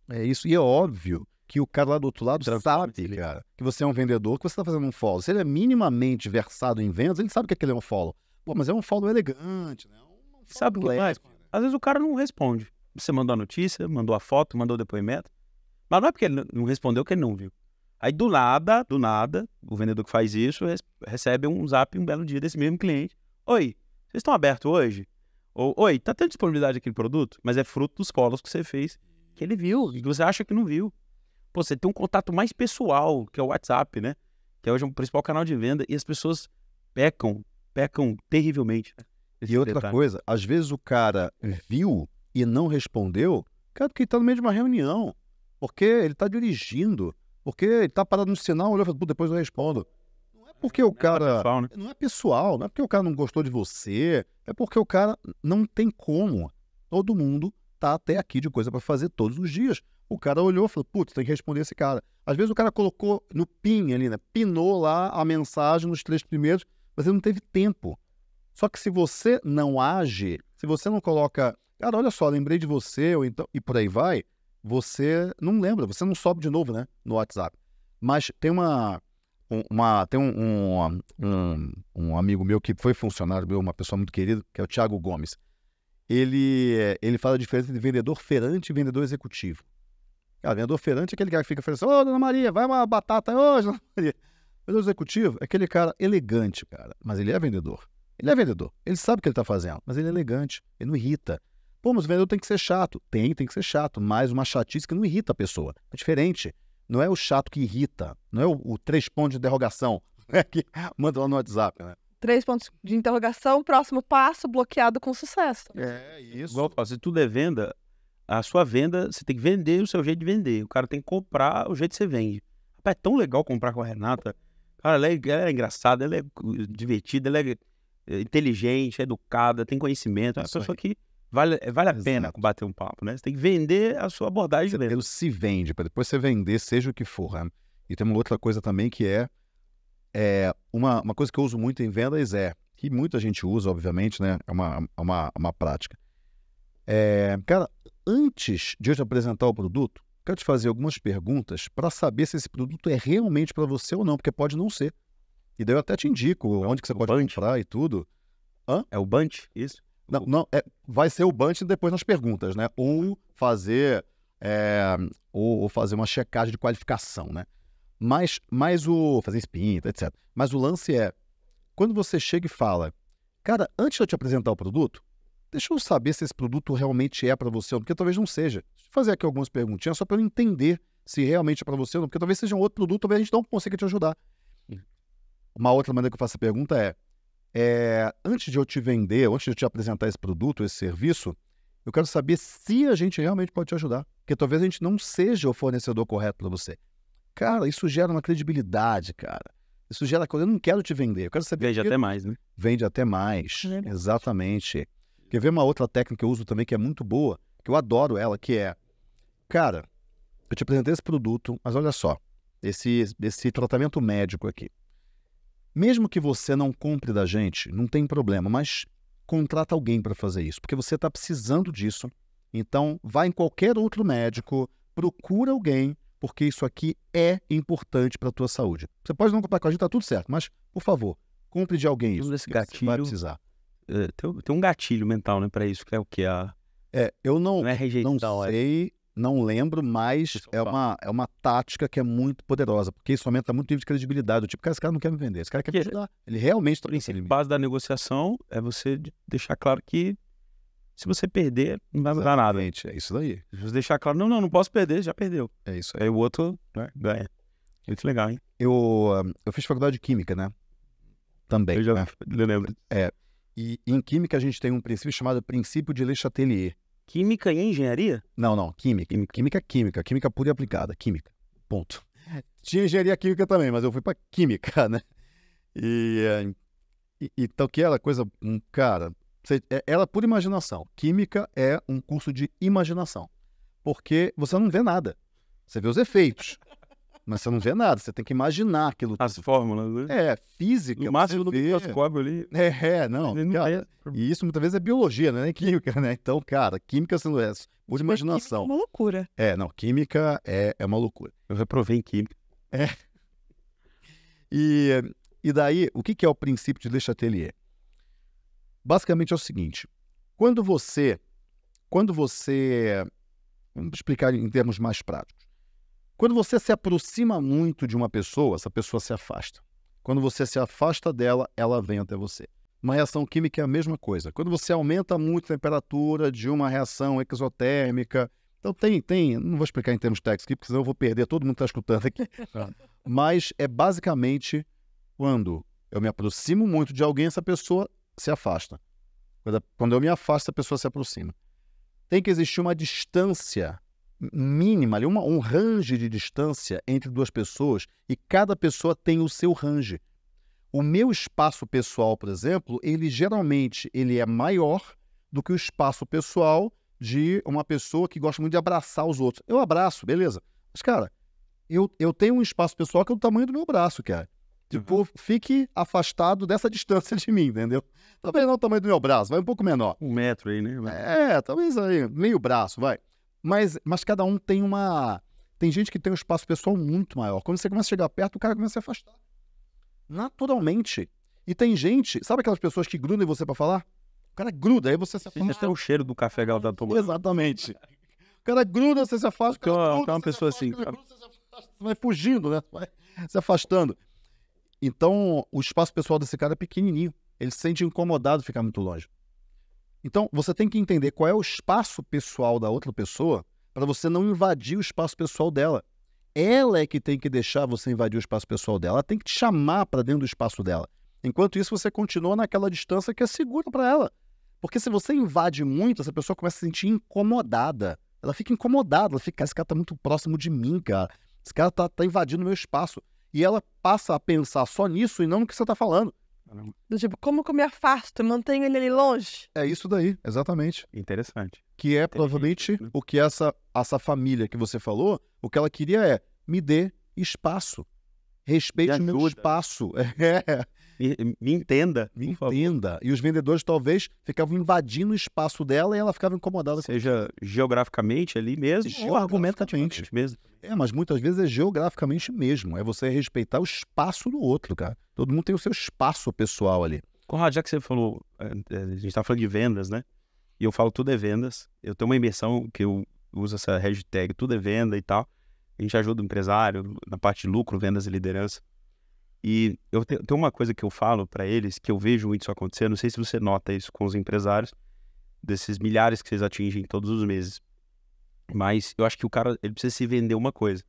É isso. E é óbvio que o cara lá do outro lado sabe cara. que você é um vendedor, que você está fazendo um follow. Se ele é minimamente versado em vendas, ele sabe que aquele é um follow. Pô, mas é um follow elegante, né? É um follow sabe o que mais? Cara. Às vezes o cara não responde. Você mandou a notícia, mandou a foto, mandou o depoimento. Mas não é porque ele não respondeu que ele não viu. Aí do nada, do nada, o vendedor que faz isso recebe um zap um belo dia desse mesmo cliente. Oi, vocês estão abertos hoje? Ou, oi, tá tendo disponibilidade aquele produto? Mas é fruto dos follows que você fez, que ele viu, e que você acha que não viu pô, você tem um contato mais pessoal, que é o WhatsApp, né? Que é hoje é o principal canal de venda, e as pessoas pecam, pecam terrivelmente. Né, e outra detalhe. coisa, às vezes o cara viu e não respondeu, cara, porque ele tá no meio de uma reunião, porque ele tá dirigindo, porque ele tá parado no sinal, olhou e falou, depois eu respondo. Não é porque o é cara. É pessoal, né? Não é pessoal, não é porque o cara não gostou de você, é porque o cara não tem como. Todo mundo tá até aqui de coisa para fazer todos os dias. O cara olhou e falou: putz, tem que responder esse cara. Às vezes o cara colocou no pin ali, né? Pinou lá a mensagem nos três primeiros, mas ele não teve tempo. Só que se você não age, se você não coloca, cara, olha só, lembrei de você, ou então, e por aí vai, você não lembra, você não sobe de novo, né? No WhatsApp. Mas tem uma. uma tem um, um, um, um amigo meu que foi funcionário meu, uma pessoa muito querida, que é o Thiago Gomes ele, eh, ele fala a diferença entre vendedor ferante e vendedor executivo. Cara, vendedor ferante é aquele cara que fica assim, ô, dona Maria, vai uma batata hoje, dona Maria. Vendedor executivo é aquele cara elegante, cara, mas ele é vendedor. Ele é vendedor, ele sabe o que ele está fazendo, mas ele é elegante, ele não irrita. Pô, mas o vendedor tem que ser chato. Tem, tem que ser chato, mas uma chatice que não irrita a pessoa. É diferente. Não é o chato que irrita, não é o, o três pontos de derrogação né, que manda lá no WhatsApp, né? Três pontos de interrogação, próximo passo, bloqueado com sucesso. É, isso. Igual, se tudo é venda, a sua venda, você tem que vender o seu jeito de vender. O cara tem que comprar o jeito que você vende. Rapaz, é tão legal comprar com a Renata. Cara, ela é, ela é engraçada, ela é divertida, ela é, é inteligente, é educada, tem conhecimento. É uma pessoa que vale, vale a Exato. pena bater um papo, né? Você tem que vender a sua abordagem ele se vende, para depois você vender, seja o que for. Né? E tem uma outra coisa também que é é, uma, uma coisa que eu uso muito em vendas é, que muita gente usa, obviamente, né? É uma, é uma, uma prática. É, cara, antes de eu te apresentar o produto, quero te fazer algumas perguntas para saber se esse produto é realmente para você ou não, porque pode não ser. E daí eu até te indico é onde que você pode Bunch. comprar e tudo. Hã? É o Bunch, isso? Não, não é, vai ser o Bunch depois nas perguntas, né? Ou fazer, é, ou, ou fazer uma checagem de qualificação, né? Mas, mas o. fazer espinta, etc. Mas o lance é. Quando você chega e fala, cara, antes de eu te apresentar o produto, deixa eu saber se esse produto realmente é para você ou não, porque talvez não seja. Deixa eu fazer aqui algumas perguntinhas só para eu entender se realmente é para você ou não, porque talvez seja um outro produto, talvez a gente não consiga te ajudar. Hum. Uma outra maneira que eu faço a pergunta é, é, antes de eu te vender, antes de eu te apresentar esse produto, esse serviço, eu quero saber se a gente realmente pode te ajudar, porque talvez a gente não seja o fornecedor correto para você. Cara, isso gera uma credibilidade, cara. Isso gera coisa. Eu não quero te vender, eu quero saber. Vende que... até mais, né? Vende até mais. É Exatamente. Quer ver uma outra técnica que eu uso também que é muito boa, que eu adoro ela, que é, cara, eu te apresentei esse produto, mas olha só, esse, esse tratamento médico aqui. Mesmo que você não compre da gente, não tem problema, mas contrata alguém para fazer isso, porque você está precisando disso. Então, vá em qualquer outro médico, procura alguém porque isso aqui é importante para a tua saúde. Você pode não comprar com a gente, tá tudo certo, mas, por favor, compre de alguém isso. Esse gatilho, vai precisar. É, tem, tem, um gatilho mental, né, para isso, que é o que? A... É, eu não, não, é rejeitar, não sei, não lembro, mas é uma, é uma tática que é muito poderosa, porque isso aumenta muito o nível de credibilidade. Do tipo, cara, esse cara não quer me vender, esse cara quer me ajudar. Ele realmente está em base da negociação é você deixar claro que se você perder, não vai mudar nada. É isso daí. Se você deixar claro, não, não, não posso perder, já perdeu. É isso aí. Aí o outro né, ganha. É. Muito legal, hein? Eu, ah, eu fiz faculdade de Química, né? Também. Eu já né? lembro. É. E em Química a gente tem um princípio chamado princípio de Le Chatelier. Química e engenharia? Não, não. Química. Química, química. É química, química pura e aplicada. Química. Ponto. Tinha engenharia química também, mas eu fui para química, né? Ah, e, então, que era coisa, cara, é, ela é pura imaginação. Química é um curso de imaginação. Porque você não vê nada. Você vê os efeitos. Mas você não vê nada, você tem que imaginar aquilo. As fórmulas, né? É, física. O máximo do que ali. É, é não. não cara, é... E isso muitas vezes é biologia, né? Nem química, né? Então, cara, química sendo essa pura é imaginação. É uma loucura. É, não, química é, é uma loucura. Eu reprovei em química. É. E, e daí, o que é o princípio de Le Chatelier? Basicamente é o seguinte: quando você, quando você, vamos explicar em termos mais práticos. Quando você se aproxima muito de uma pessoa, essa pessoa se afasta. Quando você se afasta dela, ela vem até você. Uma reação química é a mesma coisa. Quando você aumenta muito a temperatura de uma reação exotérmica, então tem, tem, não vou explicar em termos técnicos aqui, porque senão eu vou perder, todo mundo está escutando aqui. Mas é basicamente quando eu me aproximo muito de alguém, essa pessoa se afasta. Quando eu me afasto, a pessoa se aproxima. Tem que existir uma distância mínima, ali, uma, um range de distância entre duas pessoas e cada pessoa tem o seu range. O meu espaço pessoal, por exemplo, ele geralmente ele é maior do que o espaço pessoal de uma pessoa que gosta muito de abraçar os outros. Eu abraço, beleza. Mas, cara, eu, eu tenho um espaço pessoal que é do tamanho do meu braço, cara. Tipo, uhum. fique afastado dessa distância de mim, entendeu? Talvez não o tamanho do meu braço, vai um pouco menor. Um metro aí, né? É, talvez aí, meio braço, vai. Mas, mas cada um tem uma. Tem gente que tem um espaço pessoal muito maior. Quando você começa a chegar perto, o cara começa a se afastar. Naturalmente. E tem gente, sabe aquelas pessoas que grudam em você para falar? O cara gruda, aí você se afasta. Você é o cheiro do café galdo da tua Exatamente. O cara gruda, você se afasta. Então, é uma pessoa afasta, assim. Gruda, você, afasta, você vai fugindo, né? Vai se afastando. Então, o espaço pessoal desse cara é pequenininho. Ele se sente incomodado ficar muito longe. Então, você tem que entender qual é o espaço pessoal da outra pessoa para você não invadir o espaço pessoal dela. Ela é que tem que deixar você invadir o espaço pessoal dela. Ela tem que te chamar para dentro do espaço dela. Enquanto isso, você continua naquela distância que é segura para ela. Porque se você invade muito, essa pessoa começa a se sentir incomodada. Ela fica incomodada, ela fica, esse cara está muito próximo de mim, cara. Esse cara está tá invadindo o meu espaço e ela passa a pensar só nisso e não no que você está falando. Tipo, como que eu me afasto? Mantenho ele ali longe? É isso daí, exatamente. Interessante. Que é provavelmente né? o que essa, essa família que você falou, o que ela queria é, me dê espaço. Respeite o meu espaço. É. Me, entenda. Me entenda. E os vendedores talvez ficavam invadindo o espaço dela e ela ficava incomodada. Seja com... geograficamente ali mesmo é, tá geograficamente. ou argumentativamente mesmo. É, mas muitas vezes é geograficamente mesmo. É você respeitar o espaço do outro, cara. Todo mundo tem o seu espaço pessoal ali. Conrado, já que você falou, é, é, a gente está falando de vendas, né? E eu falo tudo é vendas. Eu tenho uma imersão que eu uso essa hashtag tudo é venda e tal. A gente ajuda o empresário na parte de lucro, vendas e liderança. E eu tenho, tem uma coisa que eu falo para eles, que eu vejo isso acontecer, não sei se você nota isso com os empresários, desses milhares que vocês atingem todos os meses. Mas eu acho que o cara, ele precisa se vender uma coisa.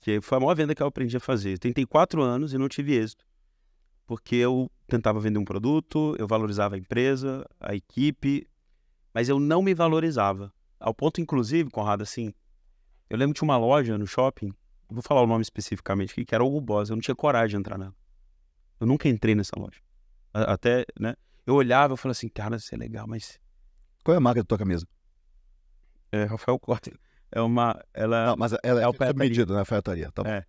Que foi a maior venda que eu aprendi a fazer. Eu tentei quatro anos e não tive êxito. Porque eu tentava vender um produto, eu valorizava a empresa, a equipe, mas eu não me valorizava. Ao ponto, inclusive, Conrado, assim, eu lembro de uma loja no shopping vou falar o nome especificamente aqui, que era o Boss. Eu não tinha coragem de entrar nela. Eu nunca entrei nessa loja. Até, né? Eu olhava e falava assim, cara, isso é legal, mas. Qual é a marca da tua camisa? É Rafael Corte. É uma. Ela... Não, mas ela é alfaiataria. É, é, é, é medida, né? Alfaiataria, tá bom. É.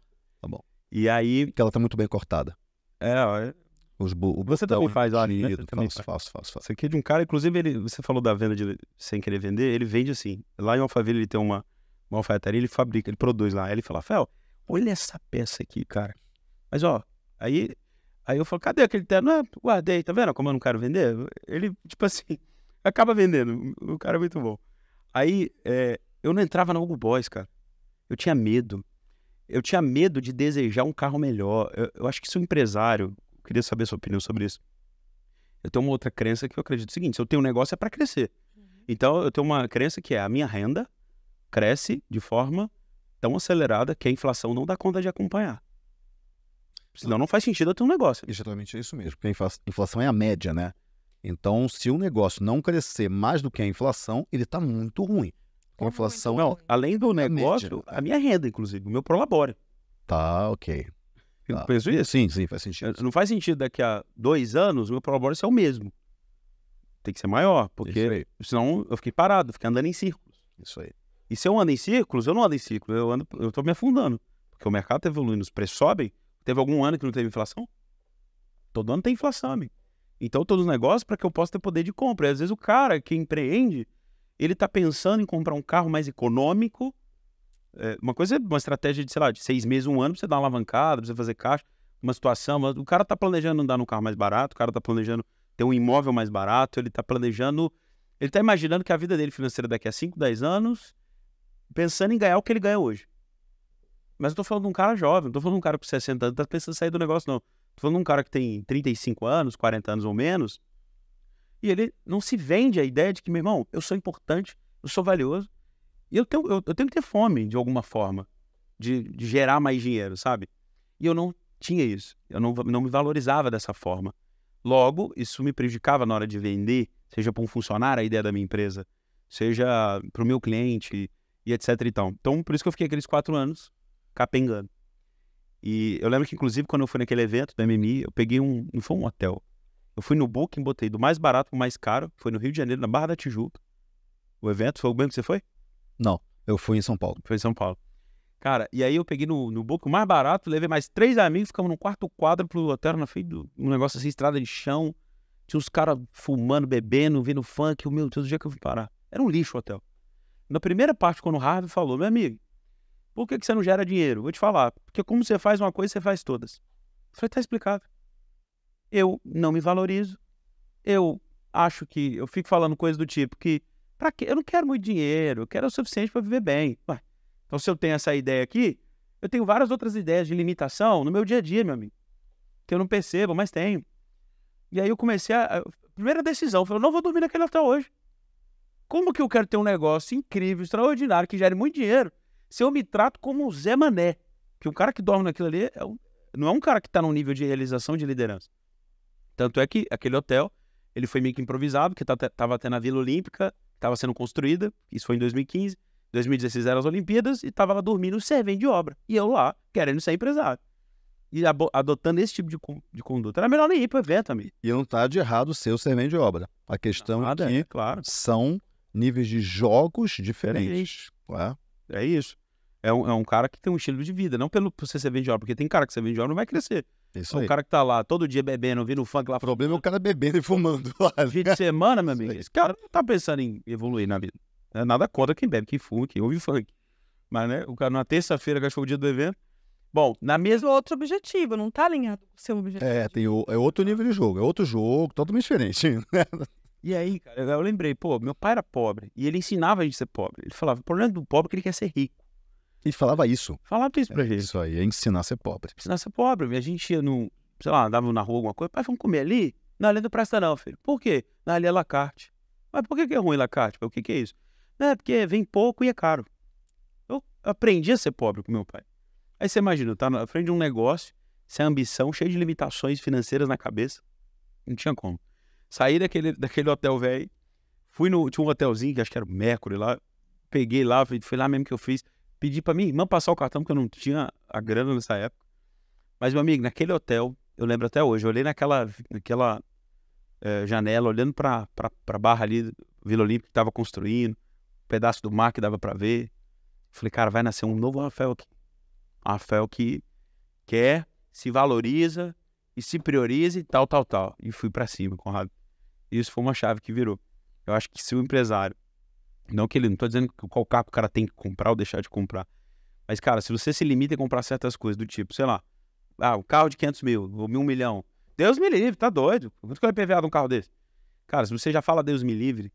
Tá bom. E aí. Porque ela tá muito bem cortada. É, olha. Os bu... Você também faz, lá, Né? Falso, falso, faço, faço, faço, faço. Isso aqui é de um cara, inclusive, ele... você falou da venda de... sem querer vender, ele vende assim. Lá em Alphaville ele tem uma uma alfaiataria, ele fabrica, ele produz lá. Aí ele fala, Fel, olha essa peça aqui, cara. Mas ó, aí, aí eu falo, cadê aquele terno? Ah, guardei, tá vendo como eu não quero vender? Ele, tipo assim, acaba vendendo. O cara é muito bom. Aí é, eu não entrava na Hugo Boss, cara. Eu tinha medo. Eu tinha medo de desejar um carro melhor. Eu, eu acho que se o empresário, queria saber sua opinião sobre isso. Eu tenho uma outra crença que eu acredito o seguinte: se eu tenho um negócio é para crescer. Uhum. Então eu tenho uma crença que é a minha renda cresce de forma tão acelerada que a inflação não dá conta de acompanhar. Senão não faz sentido ter um negócio. Exatamente, é isso mesmo. Porque a inflação é a média, né? Então, se o negócio não crescer mais do que a inflação, ele está muito ruim. Com a tá inflação. Não, além do é negócio, a, né? a minha renda, inclusive, o meu prolabore. Tá, ok. Eu tá. penso isso. Sim, sim, faz sentido. Não faz sentido daqui a dois anos o meu prolabore ser o mesmo. Tem que ser maior, porque senão eu fiquei parado, fiquei andando em círculos. Isso aí. E se eu ando em círculos, eu não ando em círculos, eu ando, eu estou me afundando. Porque o mercado está evoluindo, os preços sobem. Teve algum ano que não teve inflação? Todo ano tem inflação, amigo. Então, todos os negócios para que eu possa ter poder de compra. E às vezes o cara que empreende, ele está pensando em comprar um carro mais econômico. É, uma coisa é uma estratégia de, sei lá, de seis meses, um ano, para você dar uma alavancada, para você fazer caixa, uma situação. o cara está planejando andar num carro mais barato, o cara está planejando ter um imóvel mais barato, ele está planejando. Ele está imaginando que a vida dele financeira daqui a 5, 10 anos pensando em ganhar o que ele ganha hoje. Mas eu tô falando de um cara jovem, não tô falando de um cara com 60 anos, tá pensando em sair do negócio, não. Tô falando de um cara que tem 35 anos, 40 anos ou menos, e ele não se vende a ideia de que, meu irmão, eu sou importante, eu sou valioso, e eu tenho, eu, eu tenho que ter fome, de alguma forma, de, de, gerar mais dinheiro, sabe? E eu não tinha isso, eu não, não me valorizava dessa forma. Logo, isso me prejudicava na hora de vender, seja para um funcionário a ideia da minha empresa, seja para o meu cliente, e etc e tal. Então, por isso que eu fiquei aqueles quatro anos capengando. E eu lembro que, inclusive, quando eu fui naquele evento do MMI, eu peguei um. Não foi um hotel. Eu fui no Booking, botei do mais barato pro mais caro. Foi no Rio de Janeiro, na Barra da Tijuca. O evento foi o mesmo que você foi? Não, eu fui em São Paulo. Foi em São Paulo. Cara, e aí eu peguei no, no Booking o mais barato, levei mais três amigos, ficamos num quarto quadro pro hotel, na frente do um negócio assim, estrada de chão. Tinha uns caras fumando, bebendo, vendo funk. o meu Deus, do dia que eu fui parar. Era um lixo o hotel. Na primeira parte, quando o Harvey falou, meu amigo, por que, você não gera dinheiro? Vou te falar, porque como você faz uma coisa, você faz todas. Eu falei, tá explicado. Eu não me valorizo, eu acho que, eu fico falando coisas do tipo que, para quê? Eu não quero muito dinheiro, eu quero o suficiente para viver bem. Ué, então se eu tenho essa ideia aqui, eu tenho várias outras ideias de limitação no meu dia a dia, meu amigo, que eu não percebo, mas tenho. E aí eu comecei a, a primeira decisão, eu falei, não vou dormir naquele hotel hoje. Como que eu quero ter um negócio incrível, extraordinário, que gere muito dinheiro, se eu me trato como um Zé Mané? Que o cara que dorme naquilo ali é um, não é um cara que está num nível de realização de liderança. Tanto é que aquele hotel, ele foi meio que improvisado, porque estava até na Vila Olímpica, estava sendo construída, isso foi em 2015. 2016 eram as Olimpíadas e estava lá dormindo servente de obra. E eu lá, querendo ser empresário. E adotando esse tipo de, de conduta. Era melhor nem ir para o evento, amigo. E não está de errado ser o servente de obra. A questão é nada, é que é, claro. são níveis de jogos diferentes. É, é isso. É um, é um, cara que tem um estilo de vida, não pelo você ser vendedor, porque tem cara que ser vendedor não vai crescer. Isso é um aí. cara que tá lá todo dia bebendo, ouvindo funk lá. O problema é o cara bebendo e fumando lá. Fim de né? semana, meu amigo. Esse cara não tá pensando em evoluir na vida. É nada contra quem bebe, quem fuma, quem ouve funk. Mas, né, o cara na terça-feira gastou o dia do evento. Bom, na mesma. Outro objetivo, não tá alinhado com o seu é, objetivo. É, tem o, é outro nível de jogo, é outro jogo, totalmente diferente. Né? E aí, cara, eu lembrei, pô, meu pai era pobre e ele ensinava a gente a ser pobre. Ele falava, o problema do pobre é que ele quer ser rico. Ele falava isso. Falava isso pra é, gente. Isso aí, é ensinar a ser pobre. Ensinar a ser pobre. E a gente ia no, sei lá, andava na rua alguma coisa, pai, vamos comer ali? Na ali não presta não, filho. Por quê? Na ali é lacarte. Mas por que, que é ruim lacarte? O que, que é isso? Não, é porque vem pouco e é caro. Eu aprendi a ser pobre com meu pai. Aí você imagina, tá na frente de um negócio, sem ambição, cheio de limitações financeiras na cabeça. Não tinha como. Saí daquele, daquele hotel velho, fui no. Tinha um hotelzinho que acho que era o Mercury lá. Peguei lá, fui, foi lá mesmo que eu fiz. Pedi pra minha irmã passar o cartão, porque eu não tinha a grana nessa época. Mas, meu amigo, naquele hotel, eu lembro até hoje, eu olhei naquela, naquela é, janela, olhando pra, pra, pra barra ali, Vila Olímpica, que tava construindo, um pedaço do mar que dava pra ver. Falei, cara, vai nascer um novo Rafael aqui. Rafael que quer, se valoriza e se prioriza e tal, tal, tal. E fui para cima, Conrado. Isso foi uma chave que virou. Eu acho que se o empresário, não que ele, não estou dizendo qual carro o cara tem que comprar ou deixar de comprar, mas cara, se você se limita a comprar certas coisas do tipo, sei lá, ah, um carro de 500 mil ou um milhão, Deus me livre, tá doido? Quanto que é o IPVA de um carro desse? Cara, se você já fala Deus me livre,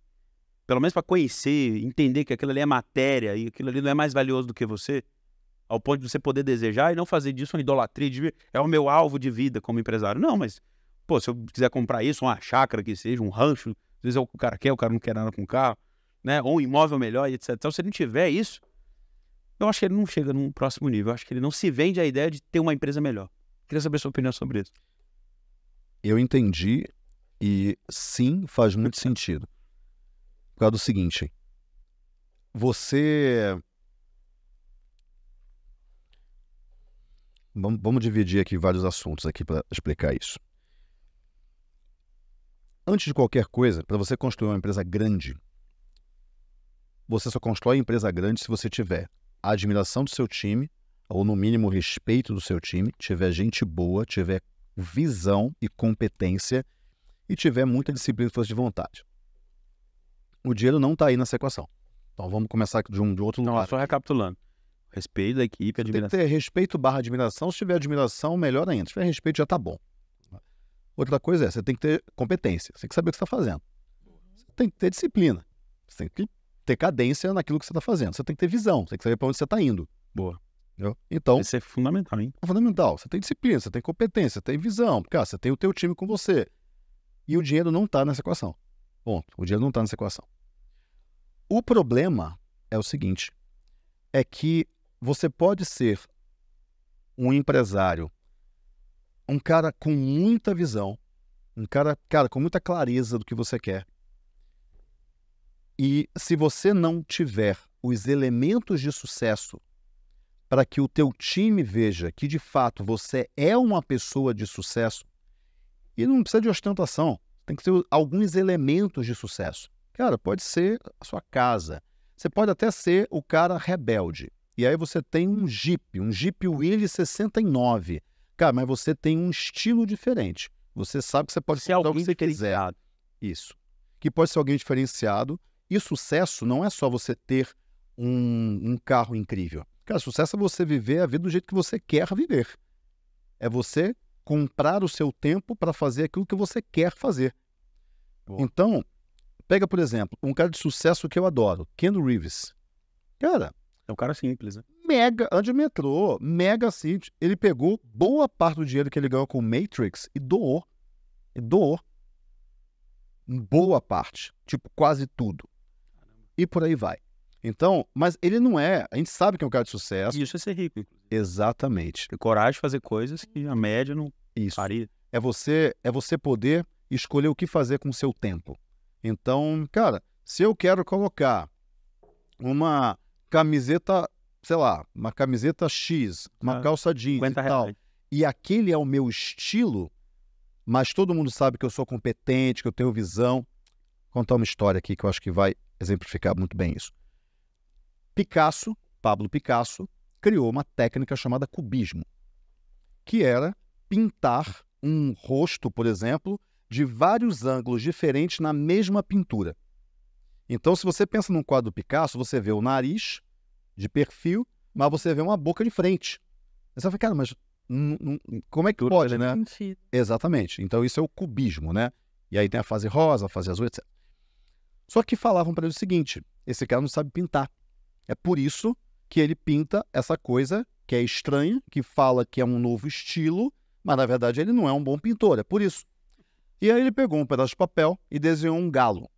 pelo menos para conhecer, entender que aquilo ali é matéria e aquilo ali não é mais valioso do que você, ao ponto de você poder desejar e não fazer disso uma idolatria de é o meu alvo de vida como empresário. Não, mas pô, se eu quiser comprar isso, uma chácara que seja, um rancho, às vezes é o que o cara quer, o cara não quer nada com o carro, né? Ou um imóvel melhor, etc. Então, se ele não tiver isso, eu acho que ele não chega num próximo nível. Eu acho que ele não se vende a ideia de ter uma empresa melhor. Queria saber sua opinião sobre isso. Eu entendi e sim, faz muito sentido. Por causa do seguinte, você vamos, dividir aqui vários assuntos aqui para explicar isso. Antes de qualquer coisa, para você construir uma empresa grande, você só constrói empresa grande se você tiver a admiração do seu time, ou no mínimo respeito do seu time, tiver gente boa, tiver visão e competência e tiver muita disciplina e força de vontade. O dinheiro não está aí nessa equação. Então vamos começar de um de outro lugar. Não, só recapitulando. Respeito da equipe, admiração. Tem que ter respeito barra admiração. Se tiver admiração, melhor ainda. Se tiver respeito, já está bom. Outra coisa é, você tem que ter competência, você tem que saber o que está fazendo. Você tem que ter disciplina, você tem que ter cadência naquilo que você está fazendo. Você tem que ter visão, você tem que saber para onde você está indo. Boa. Entendeu? Então, Isso é fundamental, hein? É fundamental. Você tem disciplina, você tem competência, você tem visão. porque ah, você tem o teu time com você. E o dinheiro não está nessa equação. Ponto. O dinheiro não está nessa equação. O problema é o seguinte: é que você pode ser um empresário um cara com muita visão, um cara, cara, com muita clareza do que você quer. E se você não tiver os elementos de sucesso para que o teu time veja que de fato você é uma pessoa de sucesso, e não precisa de ostentação, tem que ter alguns elementos de sucesso. Cara, pode ser a sua casa, você pode até ser o cara rebelde. E aí você tem um Jeep, um Jeep Willys 69, Cara, mas você tem um estilo diferente. Você sabe que você pode ser é alguém o que você quiser. Isso. Que pode ser alguém diferenciado. E sucesso não é só você ter um, um carro incrível. Cara, sucesso é você viver a vida do jeito que você quer viver. É você comprar o seu tempo para fazer aquilo que você quer fazer. Boa. Então, pega, por exemplo, um cara de sucesso que eu adoro, Ken Reeves. Cara. É um cara simples, né? mega, antes metrô, mega city. Ele pegou boa parte do dinheiro que ele ganhou com o Matrix e doou. E doou. Boa parte. Tipo, quase tudo. E por aí vai. Então, mas ele não é. A gente sabe que é um cara de sucesso. Isso é ser rico. Inclusive. Exatamente. Ter coragem de fazer coisas que a média não Isso. faria. É você, é você poder escolher o que fazer com o seu tempo. Então, cara, se eu quero colocar uma camiseta sei lá, uma camiseta X, uma ah, calça jeans e tal, reais. e aquele é o meu estilo, mas todo mundo sabe que eu sou competente, que eu tenho visão. Vou contar uma história aqui que eu acho que vai exemplificar muito bem isso. Picasso, Pablo Picasso, criou uma técnica chamada cubismo, que era pintar um rosto, por exemplo, de vários ângulos diferentes na mesma pintura. Então, se você pensa num quadro Picasso, você vê o nariz, de perfil, mas você vê uma boca de frente. Você fala, cara, mas como é que pode, né? Sentido. Exatamente. Então isso é o cubismo, né? E aí tem a fase rosa, a fase azul, etc. Só que falavam para ele o seguinte: esse cara não sabe pintar. É por isso que ele pinta essa coisa que é estranha, que fala que é um novo estilo, mas na verdade ele não é um bom pintor, é por isso. E aí ele pegou um pedaço de papel e desenhou um galo.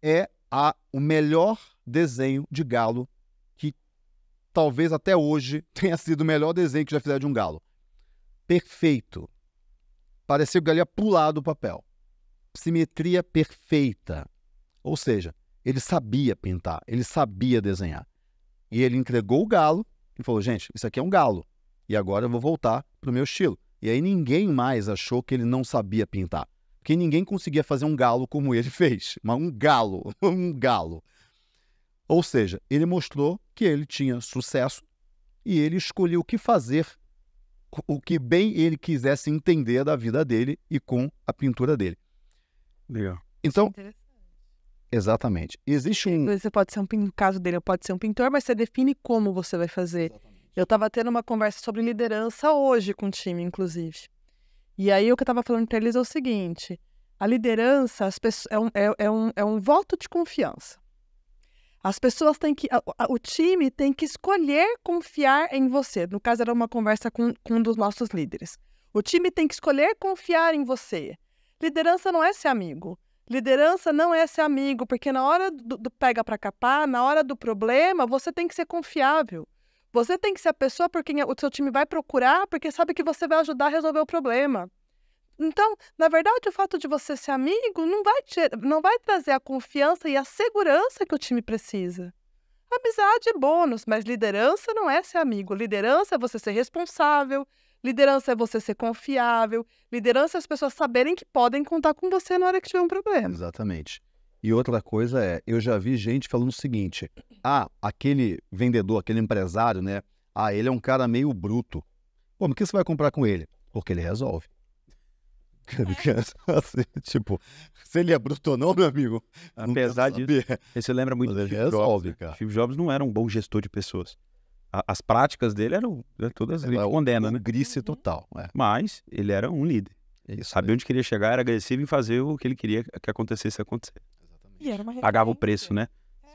É a o melhor desenho de galo que talvez até hoje tenha sido o melhor desenho que já fizeram de um galo. Perfeito. parecia que o galo ia pular do papel. Simetria perfeita. Ou seja, ele sabia pintar, ele sabia desenhar. E ele entregou o galo e falou: gente, isso aqui é um galo. E agora eu vou voltar para o meu estilo. E aí ninguém mais achou que ele não sabia pintar. Porque ninguém conseguia fazer um galo como ele fez. Mas um galo, um galo. Ou seja, ele mostrou que ele tinha sucesso e ele escolheu o que fazer, o que bem ele quisesse entender da vida dele e com a pintura dele. Legal. Então, é exatamente. Existe um. Você pode ser um no caso dele, pode ser um pintor, mas você define como você vai fazer. Exatamente. Eu estava tendo uma conversa sobre liderança hoje com o time, inclusive. E aí o que eu estava falando para eles é o seguinte: a liderança pessoas, é, um, é, é, um, é um voto de confiança. As pessoas têm que. O time tem que escolher confiar em você. No caso, era uma conversa com, com um dos nossos líderes. O time tem que escolher confiar em você. Liderança não é ser amigo. Liderança não é ser amigo, porque na hora do, do pega para capar, na hora do problema, você tem que ser confiável. Você tem que ser a pessoa por quem o seu time vai procurar, porque sabe que você vai ajudar a resolver o problema. Então, na verdade, o fato de você ser amigo não vai, te, não vai trazer a confiança e a segurança que o time precisa. Amizade é bônus, mas liderança não é ser amigo. Liderança é você ser responsável, liderança é você ser confiável, liderança é as pessoas saberem que podem contar com você na hora que tiver um problema. Exatamente. E outra coisa é, eu já vi gente falando o seguinte: ah, aquele vendedor, aquele empresário, né? Ah, ele é um cara meio bruto. Pô, mas o que você vai comprar com ele? Porque ele resolve. É. assim, tipo, se ele é bruto ou não, meu amigo. Apesar disso, você lembra muito de Steve Jobs. Né? Cara. Steve Jobs não era um bom gestor de pessoas. A, as práticas dele eram né, todas ele condena, um, né? Grice total. É. Mas ele era um líder. Isso, sabia é. onde queria chegar, era agressivo em fazer o que ele queria que acontecesse acontecer pagava o preço, né? É.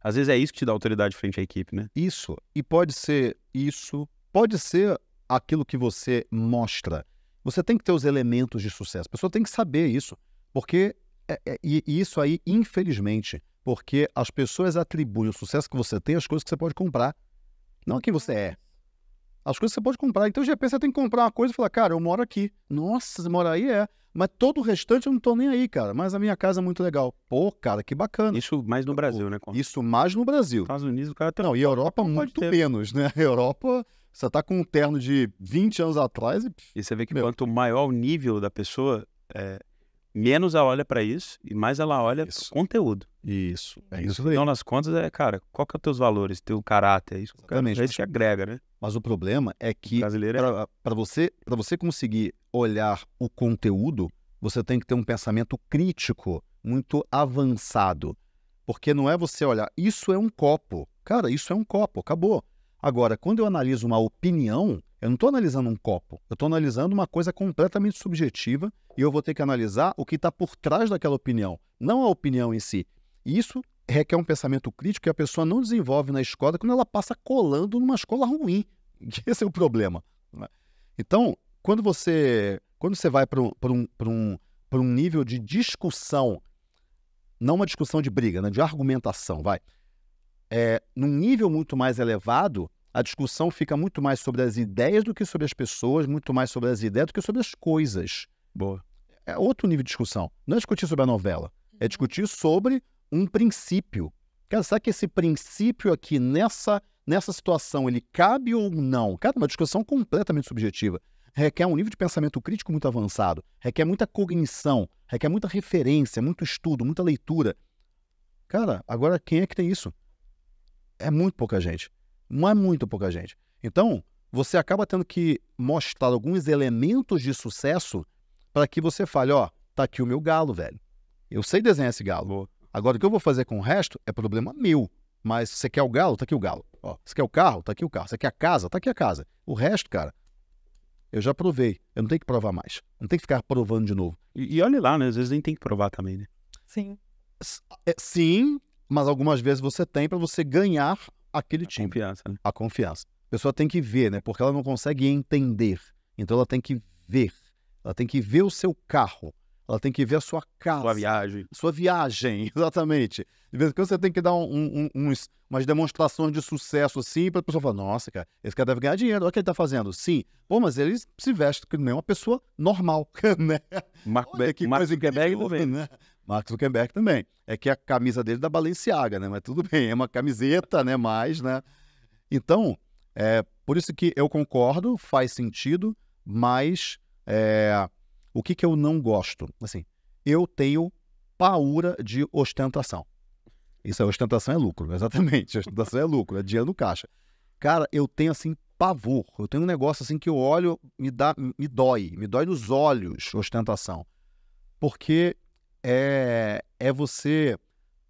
Às vezes é isso que te dá autoridade frente à equipe, né? Isso. E pode ser isso, pode ser aquilo que você mostra. Você tem que ter os elementos de sucesso. A pessoa tem que saber isso. Porque, é, é, e isso aí, infelizmente, porque as pessoas atribuem o sucesso que você tem às coisas que você pode comprar, não a quem você é. As coisas você pode comprar. Então, de repente, você tem que comprar uma coisa e falar, cara, eu moro aqui. Nossa, você mora aí? É. Mas todo o restante eu não tô nem aí, cara. Mas a minha casa é muito legal. Pô, cara, que bacana. Isso mais no Brasil, né? Isso mais no Brasil. Estados Unidos, o cara tem... Não, e Europa muito ter. menos, né? Europa, você tá com um terno de 20 anos atrás e... E você vê que Meu. quanto maior o nível da pessoa, é, menos ela olha para isso e mais ela olha isso. pro conteúdo. Isso. É isso daí. Então, nas contas, é, cara, qual que é os teus valores, teu caráter? É isso, Exatamente. É isso que agrega, né? Mas o problema é que para é... você, pra você conseguir olhar o conteúdo, você tem que ter um pensamento crítico muito avançado. Porque não é você olhar, isso é um copo. Cara, isso é um copo, acabou. Agora, quando eu analiso uma opinião, eu não estou analisando um copo, eu estou analisando uma coisa completamente subjetiva e eu vou ter que analisar o que está por trás daquela opinião, não a opinião em si. E isso requer um pensamento crítico que a pessoa não desenvolve na escola quando ela passa colando numa escola ruim. Esse é o problema. Né? Então, quando você, quando você vai para um, um, um, um nível de discussão, não uma discussão de briga, né, de argumentação, vai, é, num nível muito mais elevado, a discussão fica muito mais sobre as ideias do que sobre as pessoas, muito mais sobre as ideias do que sobre as coisas. Boa. É outro nível de discussão. Não é discutir sobre a novela, é uhum. discutir sobre um princípio. Cara, será que esse princípio aqui, nessa, nessa situação, ele cabe ou não? Cara, é uma discussão completamente subjetiva. Requer um nível de pensamento crítico muito avançado, requer muita cognição, requer muita referência, muito estudo, muita leitura. Cara, agora quem é que tem isso? É muito pouca gente. Mas muito pouca gente. Então, você acaba tendo que mostrar alguns elementos de sucesso para que você fale, ó, tá aqui o meu galo, velho. Eu sei desenhar esse galo. Agora, o que eu vou fazer com o resto é problema meu. Mas você quer o galo? Tá aqui o galo. Ó, você quer o carro? Tá aqui o carro. Você quer a casa? Tá aqui a casa. O resto, cara, eu já provei. Eu não tenho que provar mais. Não tem que ficar provando de novo. E, e olhe lá, né? Às vezes nem tem que provar também, né? Sim. S é, sim, mas algumas vezes você tem para você ganhar aquele a time. Confiança, né? A confiança. A pessoa tem que ver, né? Porque ela não consegue entender. Então ela tem que ver. Ela tem que ver o seu carro. Ela tem que ver a sua casa. Sua viagem. Sua viagem, exatamente. De vez em quando você tem que dar um, um, uns, umas demonstrações de sucesso assim para a pessoa falar: nossa, cara, esse cara deve ganhar dinheiro, olha o que ele está fazendo. Sim. Pô, mas ele se veste que nem uma pessoa normal, né? Marco olha, que Marco coisa incrível, Né? Mark Zuckerberg também. É que a camisa dele é da Balenciaga, né? Mas tudo bem, é uma camiseta, né? Mais, né? Então, é, por isso que eu concordo, faz sentido, mas é, o que, que eu não gosto? Assim, eu tenho paura de ostentação. Isso é ostentação é lucro, exatamente. Ostentação é lucro, é dinheiro no caixa. Cara, eu tenho assim pavor. Eu tenho um negócio assim que eu olho, me dá, me dói, me dói nos olhos ostentação. Porque é, é você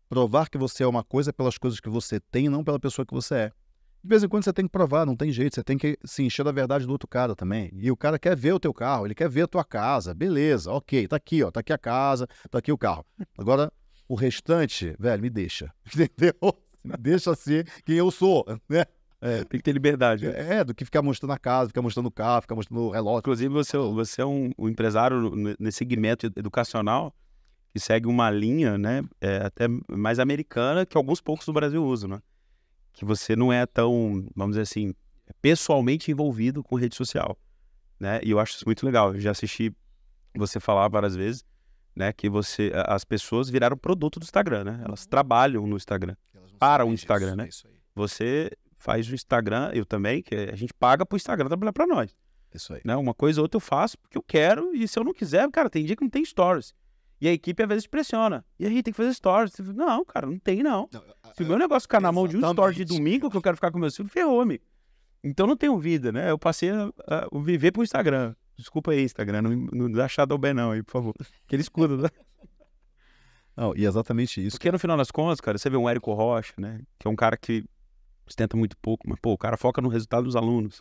provar que você é uma coisa pelas coisas que você tem, não pela pessoa que você é. De vez em quando você tem que provar, não tem jeito, você tem que se encher da verdade do outro cara também. E o cara quer ver o teu carro, ele quer ver a tua casa, beleza, ok, tá aqui, ó, tá aqui a casa, tá aqui o carro. Agora, o restante, velho, me deixa, entendeu? Me deixa ser quem eu sou, né? É, tem que ter liberdade. Né? É, do que ficar mostrando a casa, ficar mostrando o carro, ficar mostrando o relógio. Inclusive, você, você é um, um empresário nesse segmento educacional, que segue uma linha, né, é, até mais americana que alguns poucos do Brasil usam, né? Que você não é tão, vamos dizer assim, pessoalmente envolvido com rede social, né? E eu acho isso muito legal. Eu já assisti você falar várias vezes, né, que você as pessoas viraram produto do Instagram, né? Elas uhum. trabalham no Instagram. Para o Instagram, disso, né? aí. você faz o Instagram, eu também, que a gente paga para o Instagram trabalhar para nós. Isso aí. Né? Uma coisa ou outra eu faço porque eu quero, e se eu não quiser, cara, tem dia que não tem stories. E a equipe às vezes pressiona. E aí, tem que fazer stories. Não, cara, não tem não. não Se o meu negócio ficar na mão de um story de domingo que eu quero ficar com meus filhos, ferrou, amigo. Então não tenho vida, né? Eu passei a, a, viver pro Instagram. Desculpa aí, Instagram, não, não dá shadow ban não aí, por favor. Que ele escuta, né? Não, e é exatamente isso. Porque no final das contas, cara, você vê um Érico Rocha, né? Que é um cara que ostenta muito pouco, mas, pô, o cara foca no resultado dos alunos,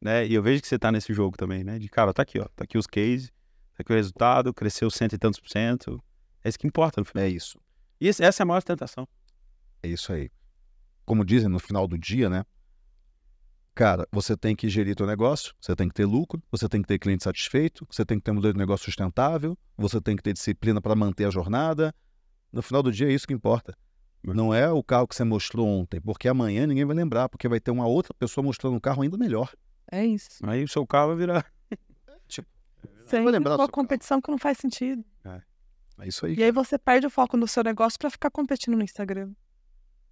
né? E eu vejo que você tá nesse jogo também, né? De, cara, tá aqui, ó, tá aqui os cases, aqui é o resultado, cresceu cento e tantos por cento. É isso que importa no final. É isso. E essa é a maior tentação. É isso aí. Como dizem, no final do dia, né? Cara, você tem que gerir teu negócio, você tem que ter lucro, você tem que ter cliente satisfeito, você tem que ter um modelo de negócio sustentável, você tem que ter disciplina para manter a jornada. No final do dia é isso que importa. Uhum. Não é o carro que você mostrou ontem, porque amanhã ninguém vai lembrar, porque vai ter uma outra pessoa mostrando um carro ainda melhor. É isso. Aí o seu carro vai virar tem lembrar uma competição que não faz sentido. É, é isso aí. E cara. aí você perde o foco no seu negócio para ficar competindo no Instagram.